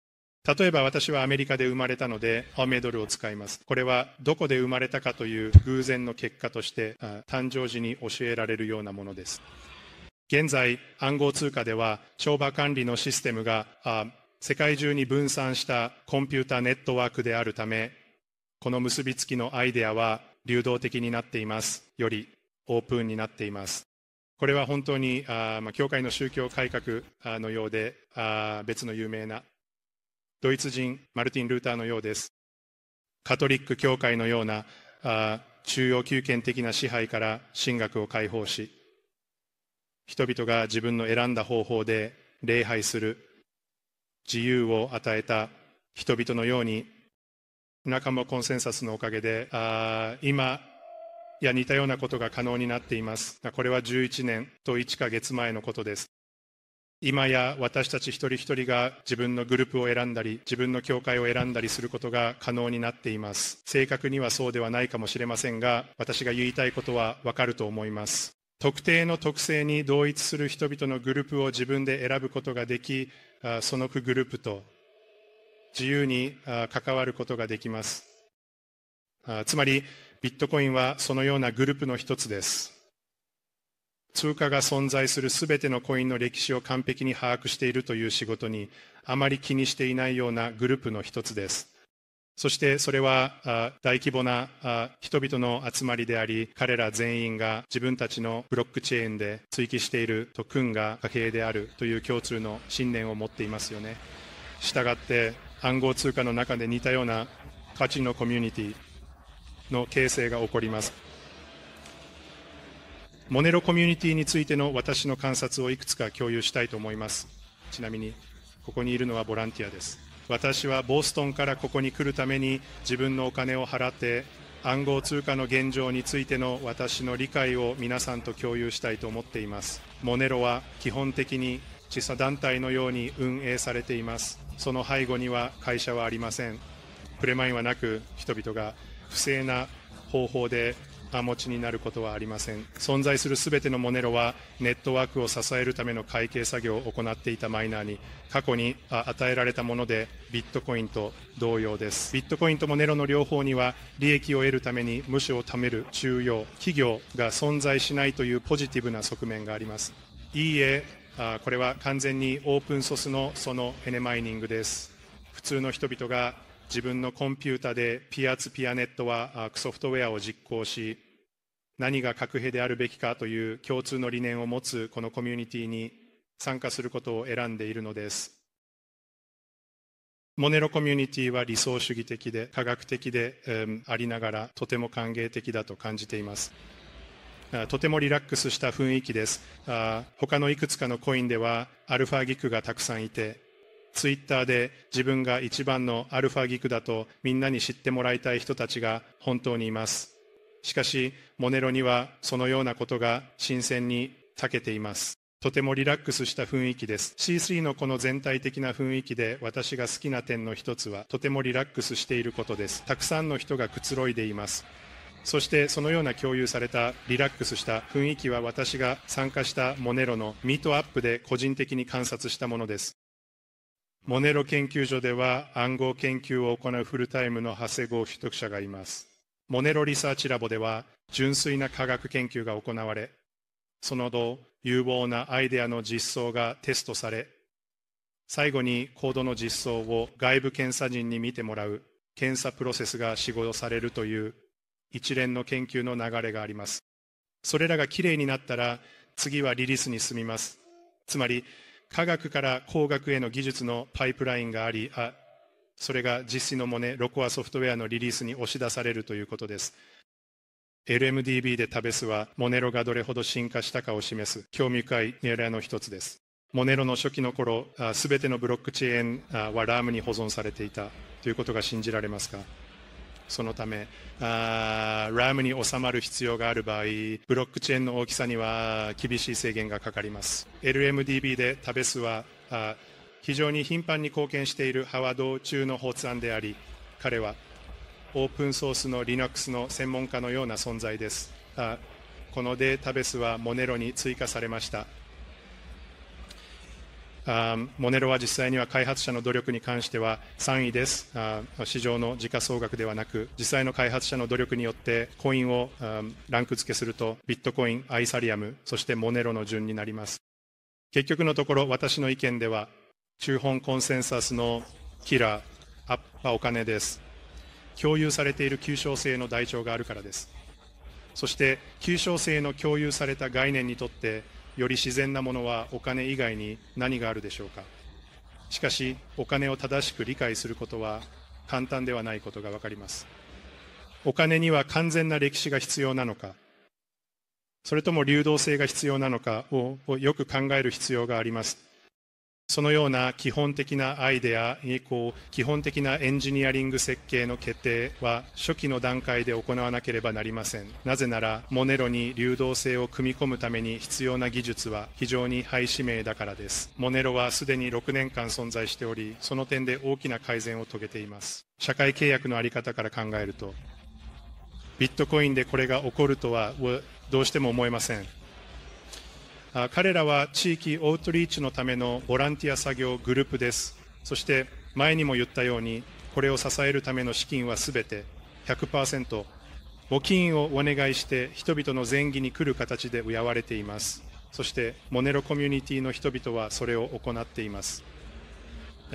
例えば私はアメリカで生まれたのでアメドルを使います。これはどこで生まれたかという偶然の結果として誕生時に教えられるようなものです。現在暗号通貨では帳場管理のシステムが世界中に分散したコンピュータネットワークであるためこの結びつきのアイデアは流動的になっています。よりオープンになっています。これは本当にあ、まあ、教会の宗教改革のようであ別の有名なドイツ人マルティン・ルーターのようです。カトリック教会のような中央集権的な支配から神学を解放し、人々が自分の選んだ方法で礼拝する自由を与えた人々のように、仲間コンセンサスのおかげで、あ今や似たようなことが可能になっています。これは11年と1ヶ月前のことです。今や私たち一人一人が自分のグループを選んだり、自分の教会を選んだりすることが可能になっています。正確にはそうではないかもしれませんが、私が言いたいことはわかると思います。特定の特性に同一する人々のグループを自分で選ぶことができ、その区グループと自由に関わることができます。つまり、ビットコインはそのようなグループの一つです。通貨が存在するすべてのコインの歴史を完璧に把握しているという仕事にあまり気にしていないようなグループの一つです。そしてそれは大規模な人々の集まりであり彼ら全員が自分たちのブロックチェーンで追記していると訓が貨幣であるという共通の信念を持っていますよね。したがって暗号通貨の中で似たような価値のコミュニティの形成が起こります。モネロコミュニティについての私の観察をいくつか共有したいと思いますちなみにここにいるのはボランティアです私はボストンからここに来るために自分のお金を払って暗号通貨の現状についての私の理解を皆さんと共有したいと思っていますモネロは基本的に小さ団体のように運営されていますその背後には会社はありませんプレマインはなく人々が不正な方法で持ちになることはありません存在するすべてのモネロはネットワークを支えるための会計作業を行っていたマイナーに過去に与えられたものでビットコインと同様ですビットコインとモネロの両方には利益を得るために無視を貯める中央企業が存在しないというポジティブな側面がありますいいえこれは完全にオープンソースのそのエネマイニングです普通の人々が自分のコンピュータでピアツピアネットワークソフトウェアを実行し何が核兵であるべきかという共通の理念を持つこのコミュニティに参加することを選んでいるのですモネロコミュニティは理想主義的で科学的で、うん、ありながらとても歓迎的だと感じていますとてもリラックスした雰囲気です他のいくつかのコインではアルファギクがたくさんいてツイッターで自分が一番のアルファギクだとみんなに知ってもらいたい人たちが本当にいます。しかし、モネロにはそのようなことが新鮮に長けています。とてもリラックスした雰囲気です。C3 のこの全体的な雰囲気で私が好きな点の一つは、とてもリラックスしていることです。たくさんの人がくつろいでいます。そしてそのような共有されたリラックスした雰囲気は私が参加したモネロのミートアップで個人的に観察したものです。モネロ研究所では暗号研究を行うフルタイムの長谷郷取得者がいます。モネロリサーチラボでは純粋な科学研究が行われ、その後、有望なアイデアの実装がテストされ、最後にコードの実装を外部検査人に見てもらう検査プロセスが仕事されるという一連の研究の流れがあります。それらがきれいになったら次はリリースに進みます。つまり科学から工学への技術のパイプラインがありあそれが実施のもねロコアソフトウェアのリリースに押し出されるということです LMDB で食べすはモネロがどれほど進化したかを示す興味深い狙いの一つですモネロの初期の頃すべてのブロックチェーンはラームに保存されていたということが信じられますかそのためあー、ラムに収まる必要がある場合、ブロックチェーンの大きさには厳しい制限がかかります。LMDB でタベスはあ非常に頻繁に貢献しているハワード中の法案であり、彼はオープンソースの Linux の専門家のような存在です。あこのデータベスはモネロに追加されました。あモネロは実際には開発者の努力に関しては3位ですあ市場の時価総額ではなく実際の開発者の努力によってコインをランク付けするとビットコインアイサリアムそしてモネロの順になります結局のところ私の意見では中本コンセンサスのキラーアッパお金です共有されている求償性の台帳があるからですそして、求償性の共有された概念にとって、より自然なものはお金以外に何があるでしょうかしかしお金を正しく理解することは簡単ではないことが分かりますお金には完全な歴史が必要なのかそれとも流動性が必要なのかをよく考える必要がありますそのような基本的なアイデア以降、基本的なエンジニアリング設計の決定は初期の段階で行わなければなりませんなぜならモネロに流動性を組み込むために必要な技術は非常に廃止名だからですモネロはすでに6年間存在しておりその点で大きな改善を遂げています社会契約の在り方から考えるとビットコインでこれが起こるとはどうしても思えません彼らは地域オートリーチのためのボランティア作業グループですそして前にも言ったようにこれを支えるための資金はすべて100%募金をお願いして人々の前儀に来る形で敬われていますそしてモネロコミュニティの人々はそれを行っています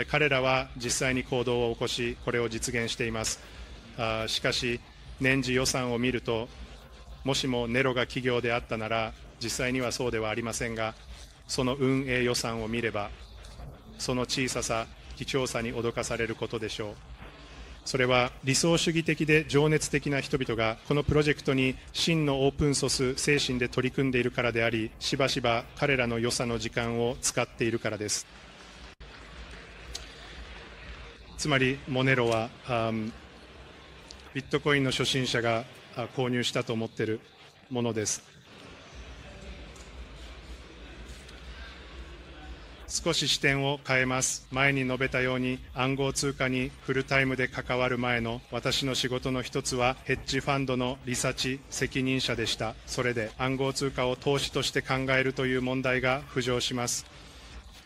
彼らは実際に行動を起こしこれを実現していますあしかし年次予算を見るともしもネロが企業であったなら実際にはそうではありませんがその運営予算を見ればその小ささ貴重さに脅かされることでしょうそれは理想主義的で情熱的な人々がこのプロジェクトに真のオープンソス精神で取り組んでいるからでありしばしば彼らの良さの時間を使っているからですつまりモネロは、ビットコインの初心者が購入したと思っているものです少し視点を変えます。前に述べたように暗号通貨にフルタイムで関わる前の私の仕事の一つはヘッジファンドのリサーチ責任者でした。それで暗号通貨を投資として考えるという問題が浮上します。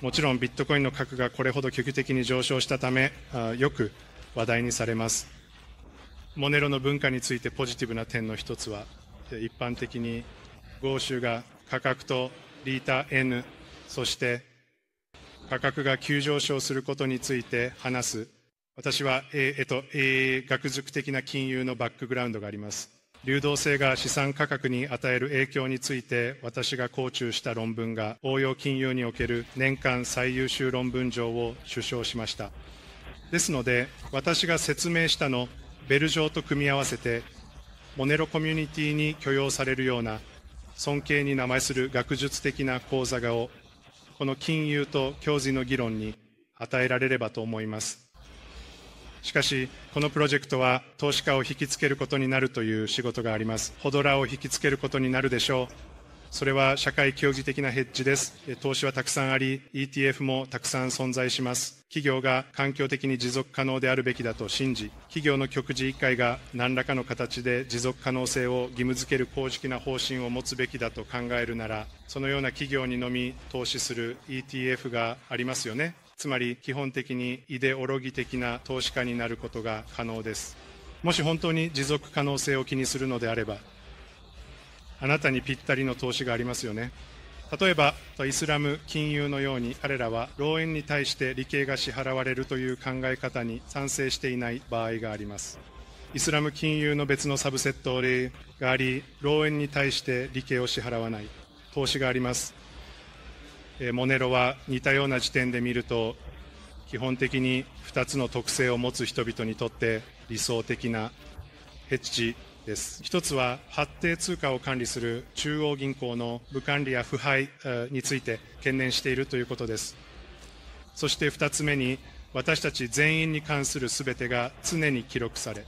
もちろんビットコインの価格がこれほど急激に上昇したため、よく話題にされます。モネロの文化についてポジティブな点の一つは、一般的に豪州が価格とリータ N、そして価格が急上昇することについて話す私は、えーえとえー、学塾的な金融のバックグラウンドがあります流動性が資産価格に与える影響について私が講中した論文が応用金融における年間最優秀論文賞を受賞しましたですので私が説明したのベル状と組み合わせてモネロコミュニティに許容されるような尊敬に名前する学術的な講座をこの金融と教授の議論に与えられればと思います。しかし、このプロジェクトは投資家を引きつけることになるという仕事があります。ホドラを引きつけることになるでしょう。それは社会競技的なヘッジです。投資はたくさんあり、ETF もたくさん存在します。企業が環境的に持続可能であるべきだと信じ、企業の局次委員会が何らかの形で持続可能性を義務づける公式な方針を持つべきだと考えるなら、そのような企業にのみ投資する ETF がありますよね。つまり基本的にイデオロギ的な投資家になることが可能です。もし本当に持続可能性を気にするのであれば、あなたにぴったりの投資がありますよね例えばイスラム金融のように彼らは老んに対して利系が支払われるという考え方に賛成していない場合がありますイスラム金融の別のサブセットがあり老縁に対して利系を支払わない投資がありますモネロは似たような時点で見ると基本的に2つの特性を持つ人々にとって理想的なヘッジです一つは発定通貨を管理する中央銀行の無管理や腐敗について懸念しているということですそして2つ目に私たち全員に関するすべてが常に記録され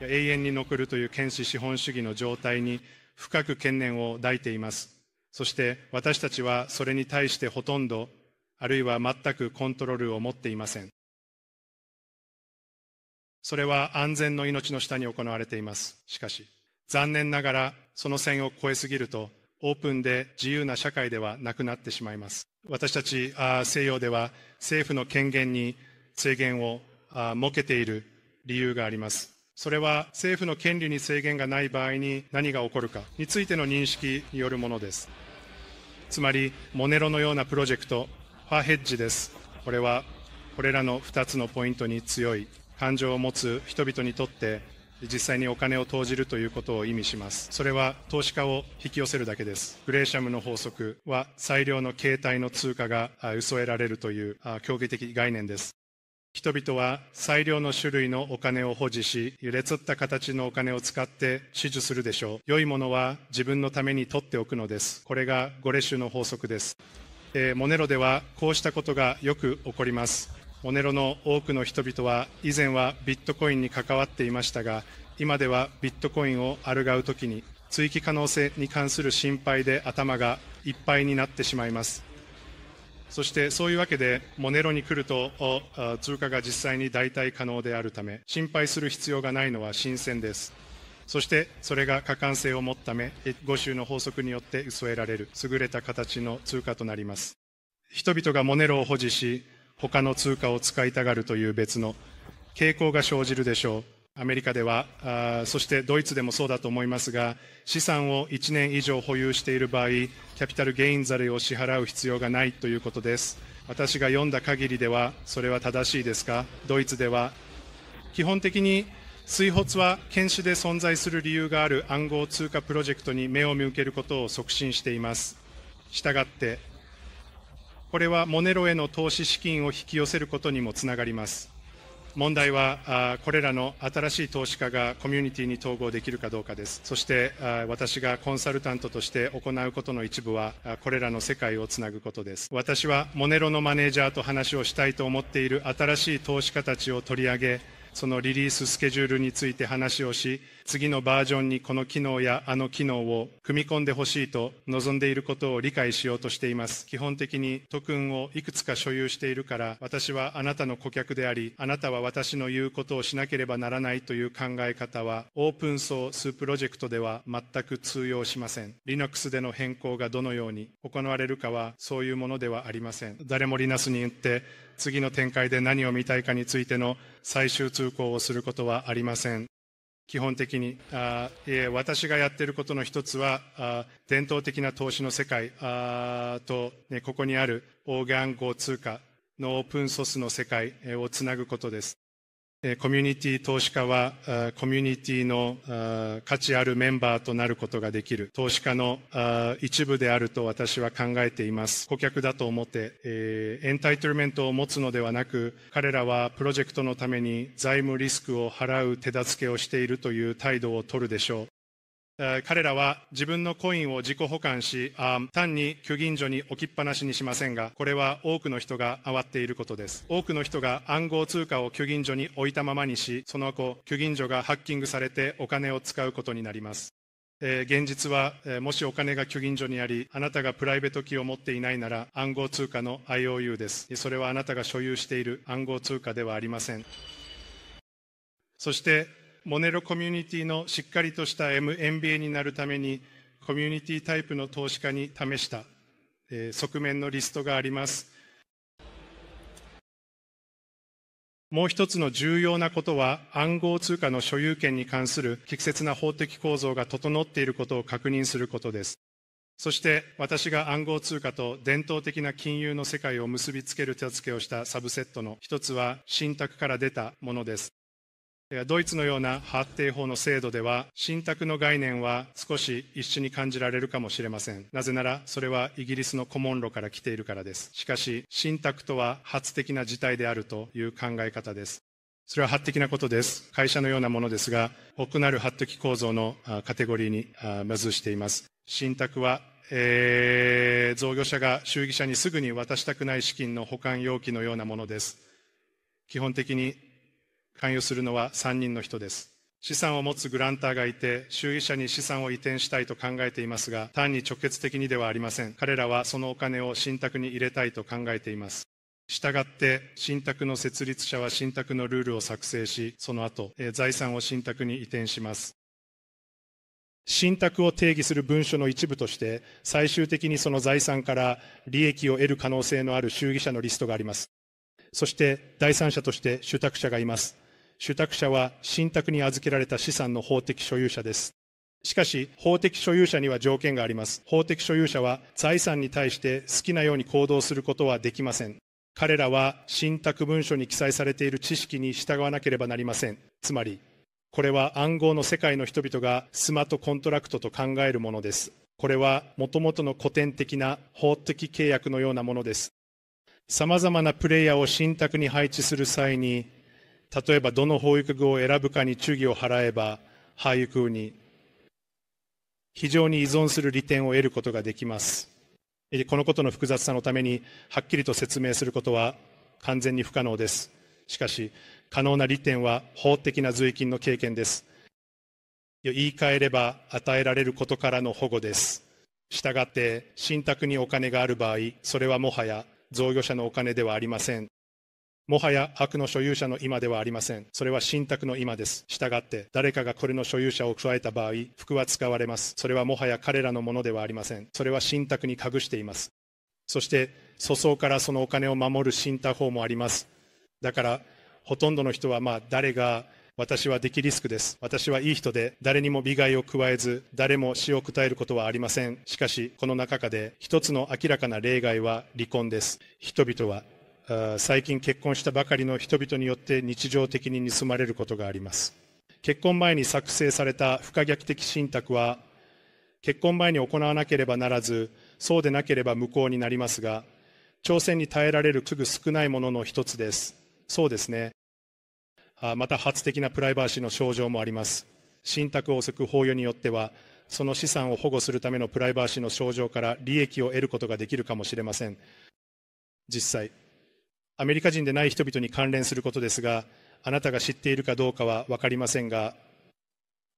永遠に残るという権威資本主義の状態に深く懸念を抱いていますそして私たちはそれに対してほとんどあるいは全くコントロールを持っていませんそれは安全の命の下に行われています。しかし、残念ながらその線を越えすぎると、オープンで自由な社会ではなくなってしまいます。私たち西洋では政府の権限に制限を設けている理由があります。それは政府の権利に制限がない場合に何が起こるかについての認識によるものです。つまり、モネロのようなプロジェクト、ファヘッジです。これは、これらの2つのポイントに強い感情を持つ人々にとって実際にお金を投じるということを意味します。それは投資家を引き寄せるだけです。グレーシャムの法則は最良の形態の通貨が嘘得られるという競技的概念です。人々は最良の種類のお金を保持し、揺れつった形のお金を使って支持するでしょう。良いものは自分のために取っておくのです。これがゴレシュの法則です。えー、モネロではこうしたことがよく起こります。モネロの多くの人々は以前はビットコインに関わっていましたが今ではビットコインをあるがう時に追記可能性に関する心配で頭がいっぱいになってしまいますそしてそういうわけでモネロに来ると通貨が実際に代替可能であるため心配する必要がないのは新鮮ですそしてそれが可感性を持ったため5州の法則によって添えられる優れた形の通貨となります人々がモネロを保持し他の通貨を使いたがるという別の傾向が生じるでしょう。アメリカではそしてドイツでもそうだと思いますが、資産を1年以上保有している場合、キャピタルゲインザレを支払う必要がないということです。私が読んだ限りでは、それは正しいですかドイツでは、基本的に水没は検視で存在する理由がある暗号通貨プロジェクトに目を向けることを促進しています。したがってこれはモネロへの投資資金を引き寄せることにもつながります問題はこれらの新しい投資家がコミュニティに統合できるかどうかですそして私がコンサルタントとして行うことの一部はこれらの世界をつなぐことです私はモネロのマネージャーと話をしたいと思っている新しい投資家たちを取り上げそのリリーススケジュールについて話をし次のバージョンにこの機能やあの機能を組み込んでほしいと望んでいることを理解しようとしています基本的に特訓をいくつか所有しているから私はあなたの顧客でありあなたは私の言うことをしなければならないという考え方はオープンソースプロジェクトでは全く通用しません Linux での変更がどのように行われるかはそういうものではありません誰も Linux に言って次の展開で何を見たいかについての最終通行をすることはありません基本的に私がやっていることの一つは伝統的な投資の世界と、ここにあるオーガン号通貨のオープンソースの世界をつなぐことですコミュニティ投資家は、コミュニティの価値あるメンバーとなることができる、投資家の一部であると私は考えています。顧客だと思って、えエンタイトルメントを持つのではなく、彼らはプロジェクトのために財務リスクを払う手助けをしているという態度を取るでしょう。彼らは自分のコインを自己保管し、単に巨銀所に置きっぱなしにしませんが、これは多くの人が慌っていることです。多くの人が暗号通貨を巨銀所に置いたままにし、その後、巨銀所がハッキングされてお金を使うことになります。え現実は、えもしお金が巨銀所にありあなたがプライベート機を持っていないなら暗号通貨の IOU ですそれはあなたが所有している暗号通貨ではありませんそしてモネロコミュニティのしっかりとした MBA になるためにコミュニティタイプの投資家に試した、えー、側面のリストがありますもう一つの重要なことは暗号通貨の所有権に関する適切な法的構造が整っていることを確認することですそして私が暗号通貨と伝統的な金融の世界を結びつける手助けをしたサブセットの一つは信託から出たものですドイツのような発定法の制度では、信託の概念は少し一緒に感じられるかもしれません。なぜなら、それはイギリスの古文路から来ているからです。しかし、信託とは発的な事態であるという考え方です。それは発的なことです。会社のようなものですが、奥なる発的構造のカテゴリーにずしています。信託はえー、造業者が収益者にすぐに渡したくない資金の保管容器のようなものです。基本的に関与するのは3人の人です。資産を持つグランターがいて、周囲者に資産を移転したいと考えていますが、単に直結的にではありません。彼らはそのお金を信託に入れたいと考えています。したがって、信託の設立者は信託のルールを作成し、その後、財産を信託に移転します。信託を定義する文書の一部として、最終的にその財産から利益を得る可能性のある主議者のリストがあります。そして、第三者として主託者がいます。主託者は信託に預けられた資産の法的所有者です。しかし、法的所有者には条件があります。法的所有者は財産に対して好きなように行動することはできません。彼らは信託文書に記載されている知識に従わなければなりません。つまり、これは暗号の世界の人々がスマートコントラクトと考えるものです。これはもともとの古典的な法的契約のようなものです。様々なプレイヤーを信託に配置する際に、例えばどの保育具を選ぶかに注意を払えば廃育に非常に依存する利点を得ることができますこのことの複雑さのためにはっきりと説明することは完全に不可能ですしかし可能な利点は法的な随金の経験です言い換えれば与えられることからの保護ですしたがって信託にお金がある場合それはもはや贈与者のお金ではありませんもはや悪の所有者の今ではありません。それは信託の今です。従って、誰かがこれの所有者を加えた場合、服は使われます。それはもはや彼らのものではありません。それは信託に隠しています。そして、粗相からそのお金を守る信託法もあります。だから、ほとんどの人は、まあ、誰が、私はできリスクです。私はいい人で、誰にも美害を加えず、誰も死を答えることはありません。しかし、この中で、一つの明らかな例外は離婚です。人々は最近結婚したばかりの人々によって日常的に盗まれることがあります結婚前に作成された不可逆的信託は結婚前に行わなければならずそうでなければ無効になりますが挑戦に耐えられる区ぐ少ないものの一つですそうですねまた発的なプライバシーの症状もあります信託をく法要によってはその資産を保護するためのプライバシーの症状から利益を得ることができるかもしれません実際アメリカ人でない人々に関連することですが、あなたが知っているかどうかは分かりませんが、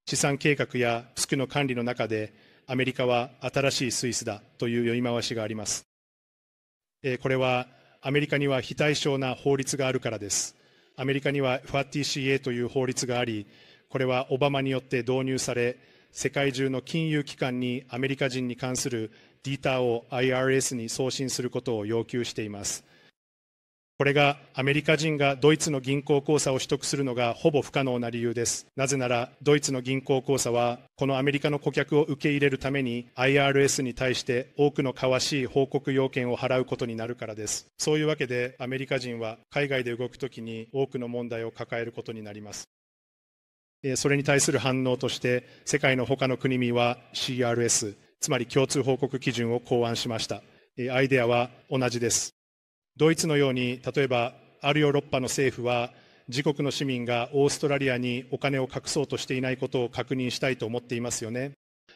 資産計画やリスクの管理の中で、アメリカは新しいスイスだという読み回しがあります。えこれはアメリカには非対称な法律があるからです。アメリカには FATCA という法律があり、これはオバマによって導入され、世界中の金融機関にアメリカ人に関するデータを IRS に送信することを要求しています。これがアメリカ人がドイツの銀行口座を取得するのがほぼ不可能な理由です。なぜなら、ドイツの銀行口座は、このアメリカの顧客を受け入れるために IRS に対して多くのかわしい報告要件を払うことになるからです。そういうわけで、アメリカ人は海外で動くときに多くの問題を抱えることになります。それに対する反応として、世界の他の国々は CRS、つまり共通報告基準を考案しました。アイデアは同じです。ドイツのように例えばあるヨーロッパの政府は自国の市民がオーストラリアにお金を隠そうとしていないことを確認したいと思っていますよね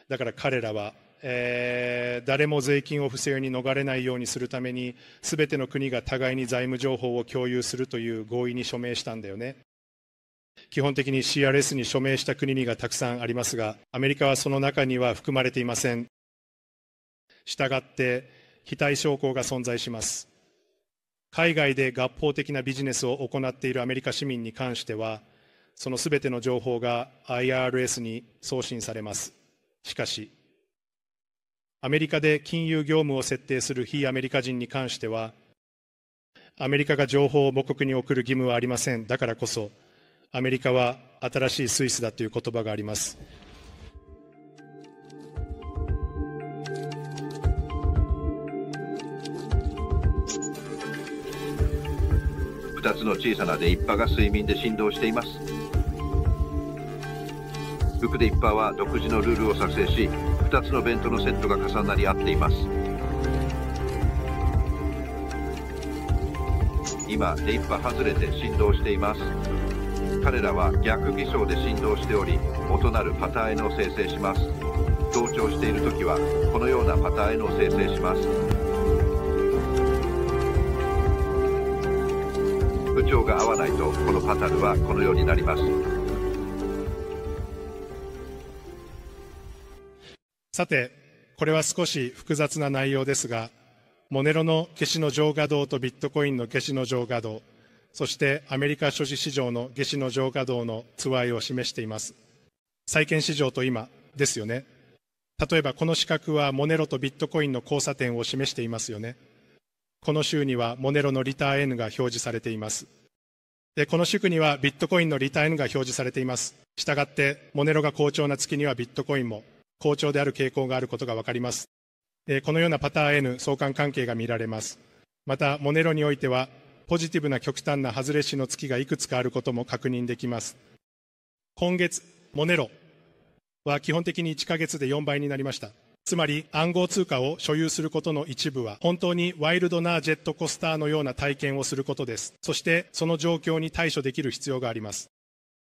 だから彼らは、えー、誰も税金を不正に逃れないようにするために全ての国が互いに財務情報を共有するという合意に署名したんだよね基本的に CRS に署名した国がたくさんありますがアメリカはその中には含まれていませんしたがって非対称項が存在します海外で合法的なビジネスを行っているアメリカ市民に関しては、そのすべての情報が IRS に送信されます。しかし、アメリカで金融業務を設定する非アメリカ人に関しては、アメリカが情報を母国に送る義務はありません。だからこそ、アメリカは新しいスイスだという言葉があります。2つの小さな電一波が睡眠で振動しています福で一波は独自のルールを作成し2つの弁当のセットが重なり合っています今電一波外れて振動しています彼らは逆偽装で振動しており異なるパターンへの生成します同調している時はこのようなパターンへの生成します部長が合わないとこのパタルはこのようになりますさてこれは少し複雑な内容ですがモネロの消しの上下動とビットコインの消しの上下動そしてアメリカ所持市場の下市の上下動のつわいを示しています債券市場と今ですよね例えばこの四角はモネロとビットコインの交差点を示していますよねこの週にはモネロのリター N が表示されています。で、この週にはビットコインのリター N が表示されています。したがって、モネロが好調な月にはビットコインも好調である傾向があることがわかります。このようなパターン N 相関関係が見られます。また、モネロにおいては、ポジティブな極端な外れ値の月がいくつかあることも確認できます。今月、モネロは基本的に1ヶ月で4倍になりました。つまり暗号通貨を所有することの一部は本当にワイルドなジェットコスターのような体験をすることです。そしてその状況に対処できる必要があります。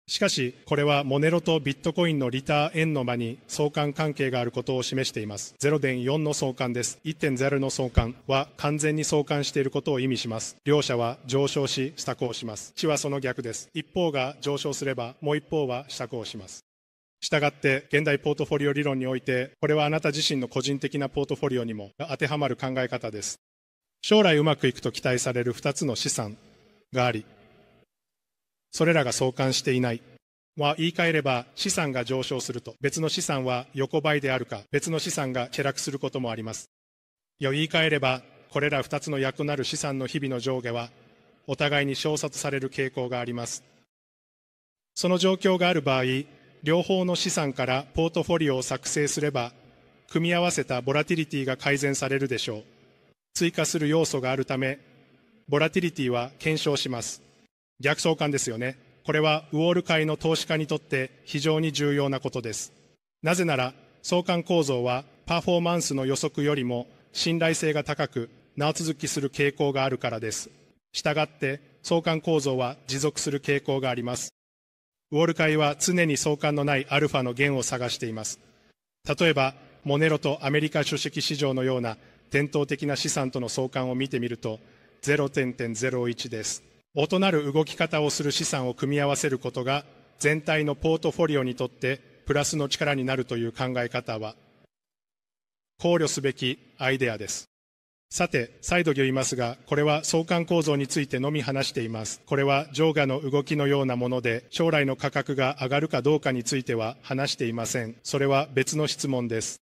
しかし、これはモネロとビットコインのリター円の間に相関関係があることを示しています。0.4の相関です。1.0の相関は完全に相関していることを意味します。両者は上昇し、下降します。地はその逆です。一方が上昇すれば、もう一方は下降します。したがって現代ポートフォリオ理論においてこれはあなた自身の個人的なポートフォリオにも当てはまる考え方です将来うまくいくと期待される2つの資産がありそれらが相関していないは言い換えれば資産が上昇すると別の資産は横ばいであるか別の資産が下落することもありますいや言い換えればこれら2つの役なる資産の日々の上下はお互いに小殺される傾向がありますその状況がある場合両方の資産からポートフォリオを作成すれば、組み合わせたボラティリティが改善されるでしょう。追加する要素があるため、ボラティリティは検証します。逆相関ですよね。これはウォール界の投資家にとって非常に重要なことです。なぜなら、相関構造はパフォーマンスの予測よりも信頼性が高く、長続きする傾向があるからです。したがって、相関構造は持続する傾向があります。ウォール会は常に相関のないアルファの弦を探しています。例えば、モネロとアメリカ主席市場のような伝統的な資産との相関を見てみると、0.01です。異なる動き方をする資産を組み合わせることが、全体のポートフォリオにとってプラスの力になるという考え方は、考慮すべきアイデアです。さて、再度言いますが、これは相関構造についてのみ話しています。これは上下の動きのようなもので、将来の価格が上がるかどうかについては話していません。それは別の質問です。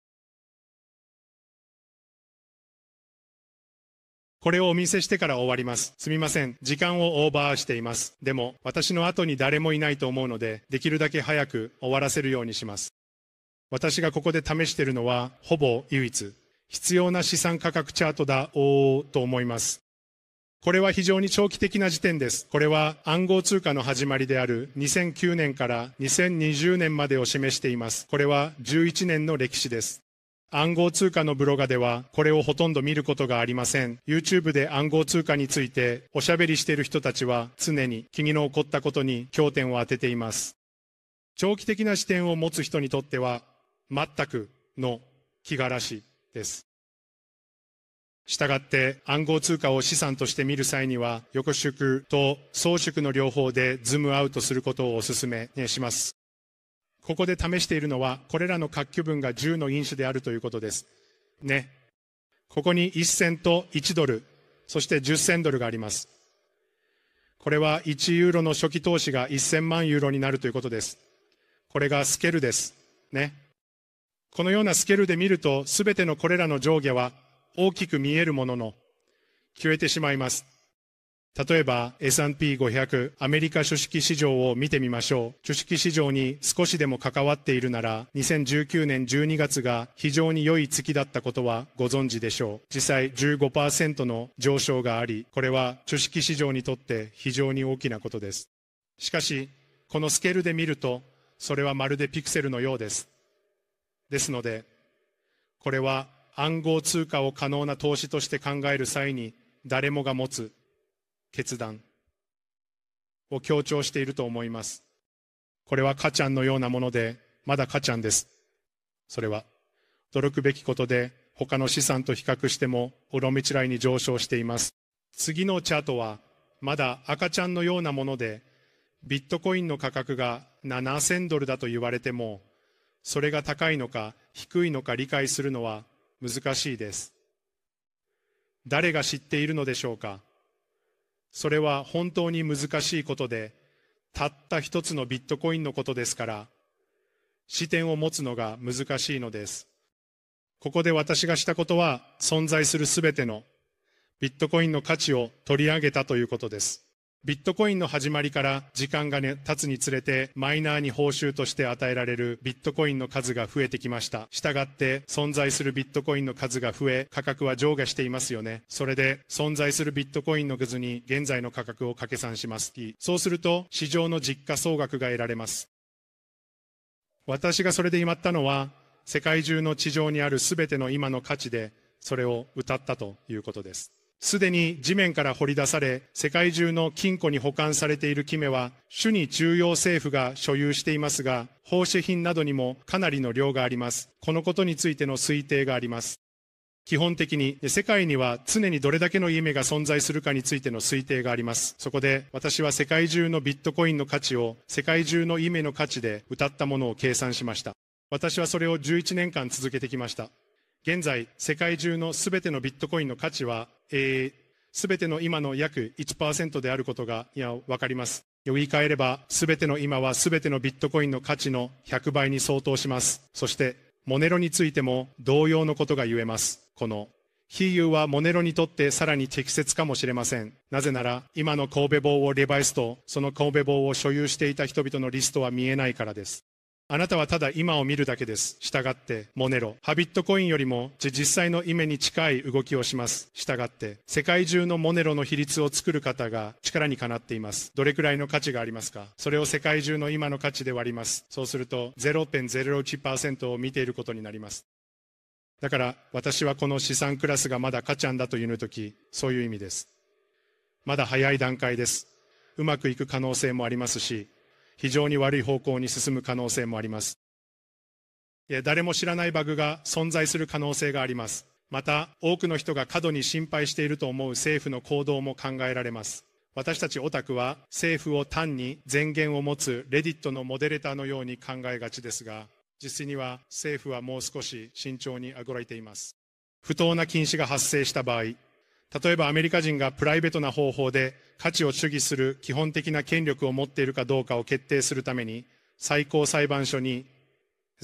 これをお見せしてから終わります。すみません。時間をオーバーしています。でも、私の後に誰もいないと思うので、できるだけ早く終わらせるようにします。私がここで試しているのは、ほぼ唯一、必要な資産価格チャートだと思います。これは非常に長期的な時点です。これは暗号通貨の始まりである2009年から2020年までを示しています。これは11年の歴史です。暗号通貨のブロガではこれをほとんど見ることがありません。YouTube で暗号通貨についておしゃべりしている人たちは常に気にの起こったことに焦点を当てています。長期的な視点を持つ人にとっては全くの気がらしです。したがって暗号通貨を資産として見る際には、横縮と総縮の両方でズームアウトすることをお勧めします。ここで試しているのは、これらの活気分が10の因子であるということです。ね。ここに1 0 0と1ドル、そして10 0 0ドルがあります。これは1ユーロの初期投資が1000万ユーロになるということです。これがスケルです。ね。このようなスケールで見ると、すべてのこれらの上下は大きく見えるものの、消えてしまいます。例えば S&P500 アメリカ書式市場を見てみましょう。書式市場に少しでも関わっているなら、2019年12月が非常に良い月だったことはご存知でしょう。実際15%の上昇があり、これは書式市場にとって非常に大きなことです。しかし、このスケールで見ると、それはまるでピクセルのようです。ですので、これは暗号通貨を可能な投資として考える際に誰もが持つ決断を強調していると思います。これはカちゃんのようなもので、まだカちゃんです。それは驚くべきことで他の資産と比較してもうろみちらに上昇しています。次のチャートはまだ赤ちゃんのようなものでビットコインの価格が7000ドルだと言われてもそれが高いのか低いのか理解するのは難しいです誰が知っているのでしょうかそれは本当に難しいことでたった一つのビットコインのことですから視点を持つのが難しいのですここで私がしたことは存在するすべてのビットコインの価値を取り上げたということですビットコインの始まりから時間が、ね、経つにつれてマイナーに報酬として与えられるビットコインの数が増えてきました。したがって存在するビットコインの数が増え価格は上下していますよね。それで存在するビットコインの数に現在の価格を掛け算します。そうすると市場の実価総額が得られます。私がそれでまったのは世界中の地上にある全ての今の価値でそれを歌ったということです。すでに地面から掘り出され、世界中の金庫に保管されているキメは、主に中央政府が所有していますが、奉仕品などにもかなりの量があります。このことについての推定があります。基本的に世界には常にどれだけの夢が存在するかについての推定があります。そこで私は世界中のビットコインの価値を世界中の夢の価値で歌ったものを計算しました。私はそれを11年間続けてきました。現在、世界中のすべてのビットコインの価値は、す、えー、べ、ての今の約1%であることが、いや、わかります。言い換えれば、すべての今はすべてのビットコインの価値の100倍に相当します。そして、モネロについても同様のことが言えます。この、比喩はモネロにとってさらに適切かもしれません。なぜなら、今の神戸棒をレバイスと、その神戸棒を所有していた人々のリストは見えないからです。あなたはただ今を見るだけです。従って、モネロ。ハビットコインよりも実際のイメに近い動きをします。従って、世界中のモネロの比率を作る方が力にかなっています。どれくらいの価値がありますかそれを世界中の今の価値で割ります。そうすると、0.01%を見ていることになります。だから、私はこの資産クラスがまだ価値あんだという時、とき、そういう意味です。まだ早い段階です。うまくいく可能性もありますし、非常に悪い方向に進む可能性もあります誰も知らないバグが存在する可能性がありますまた多くの人が過度に心配していると思う政府の行動も考えられます私たちオタクは政府を単に前言を持つレディットのモデレーターのように考えがちですが実際には政府はもう少し慎重にあぐらいています不当な禁止が発生した場合例えばアメリカ人がプライベートな方法で価値を主義する基本的な権力を持っているかどうかを決定するために最高裁判所に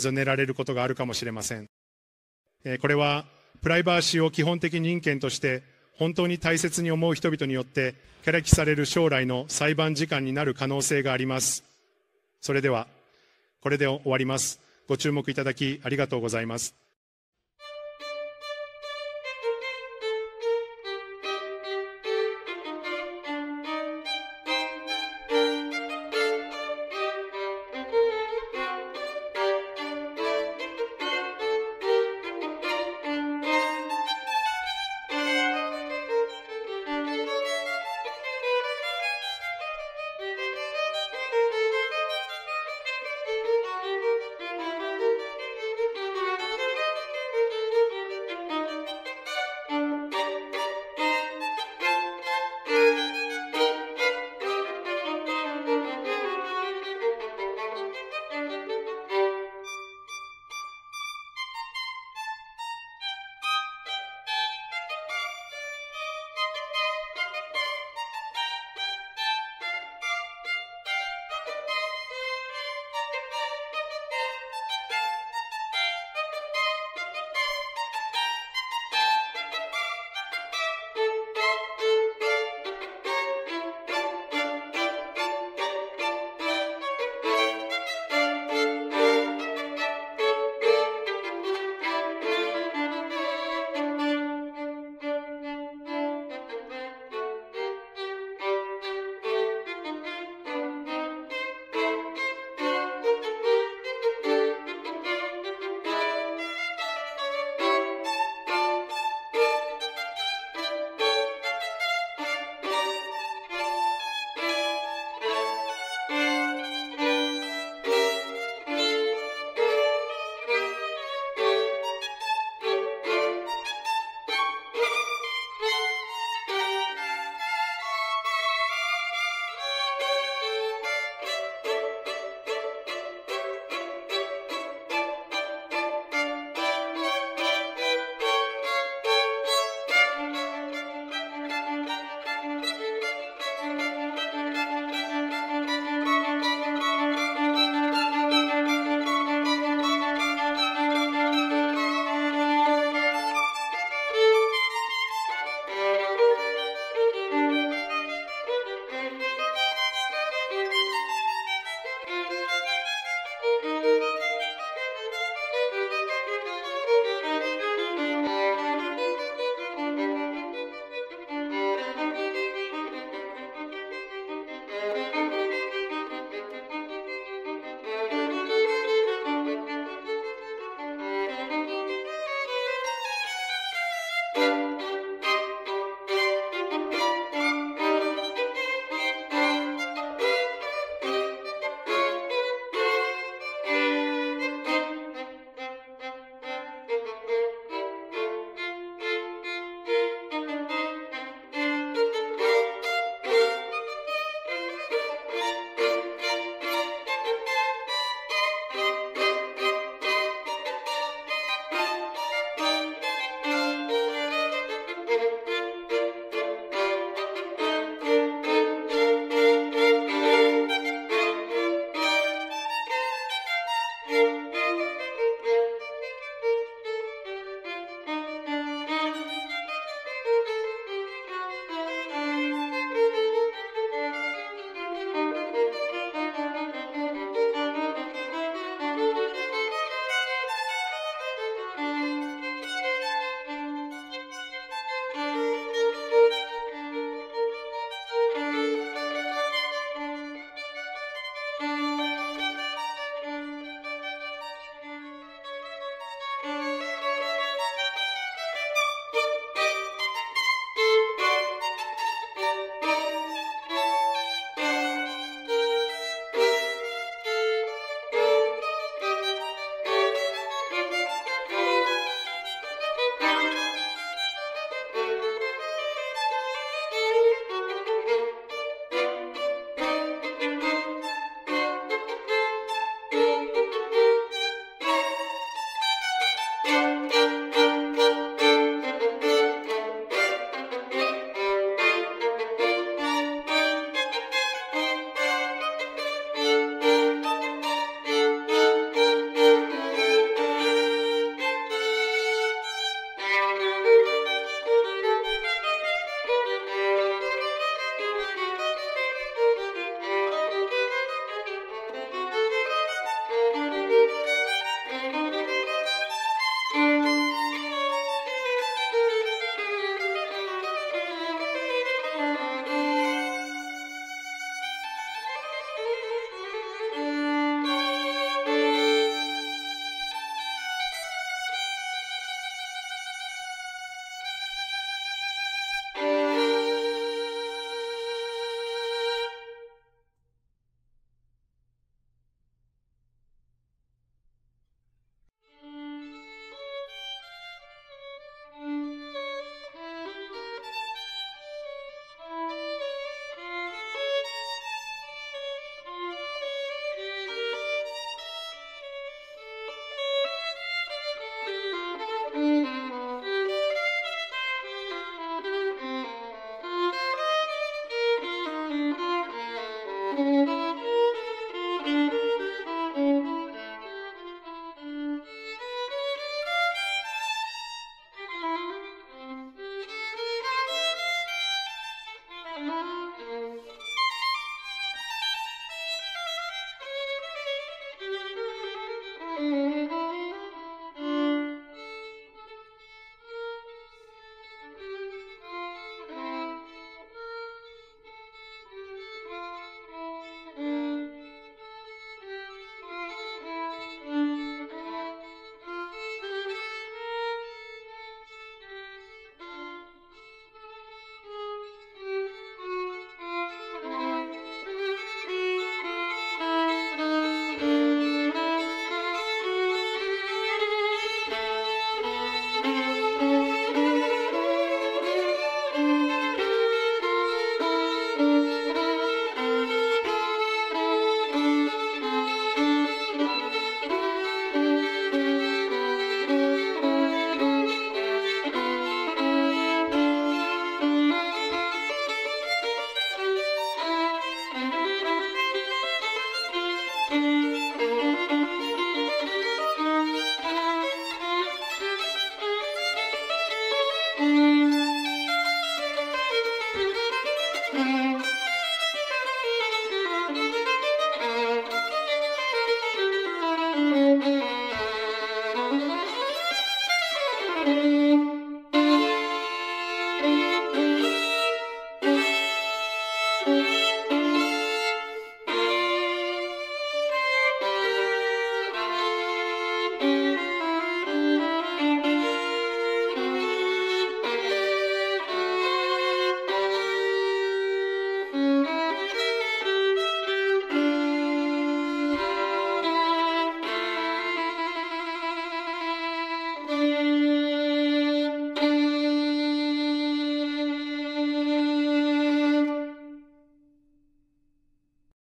委ねられることがあるかもしれません。これはプライバシーを基本的人権として本当に大切に思う人々によってキャラキされる将来の裁判時間になる可能性があります。それでは、これで終わります。ご注目いただきありがとうございます。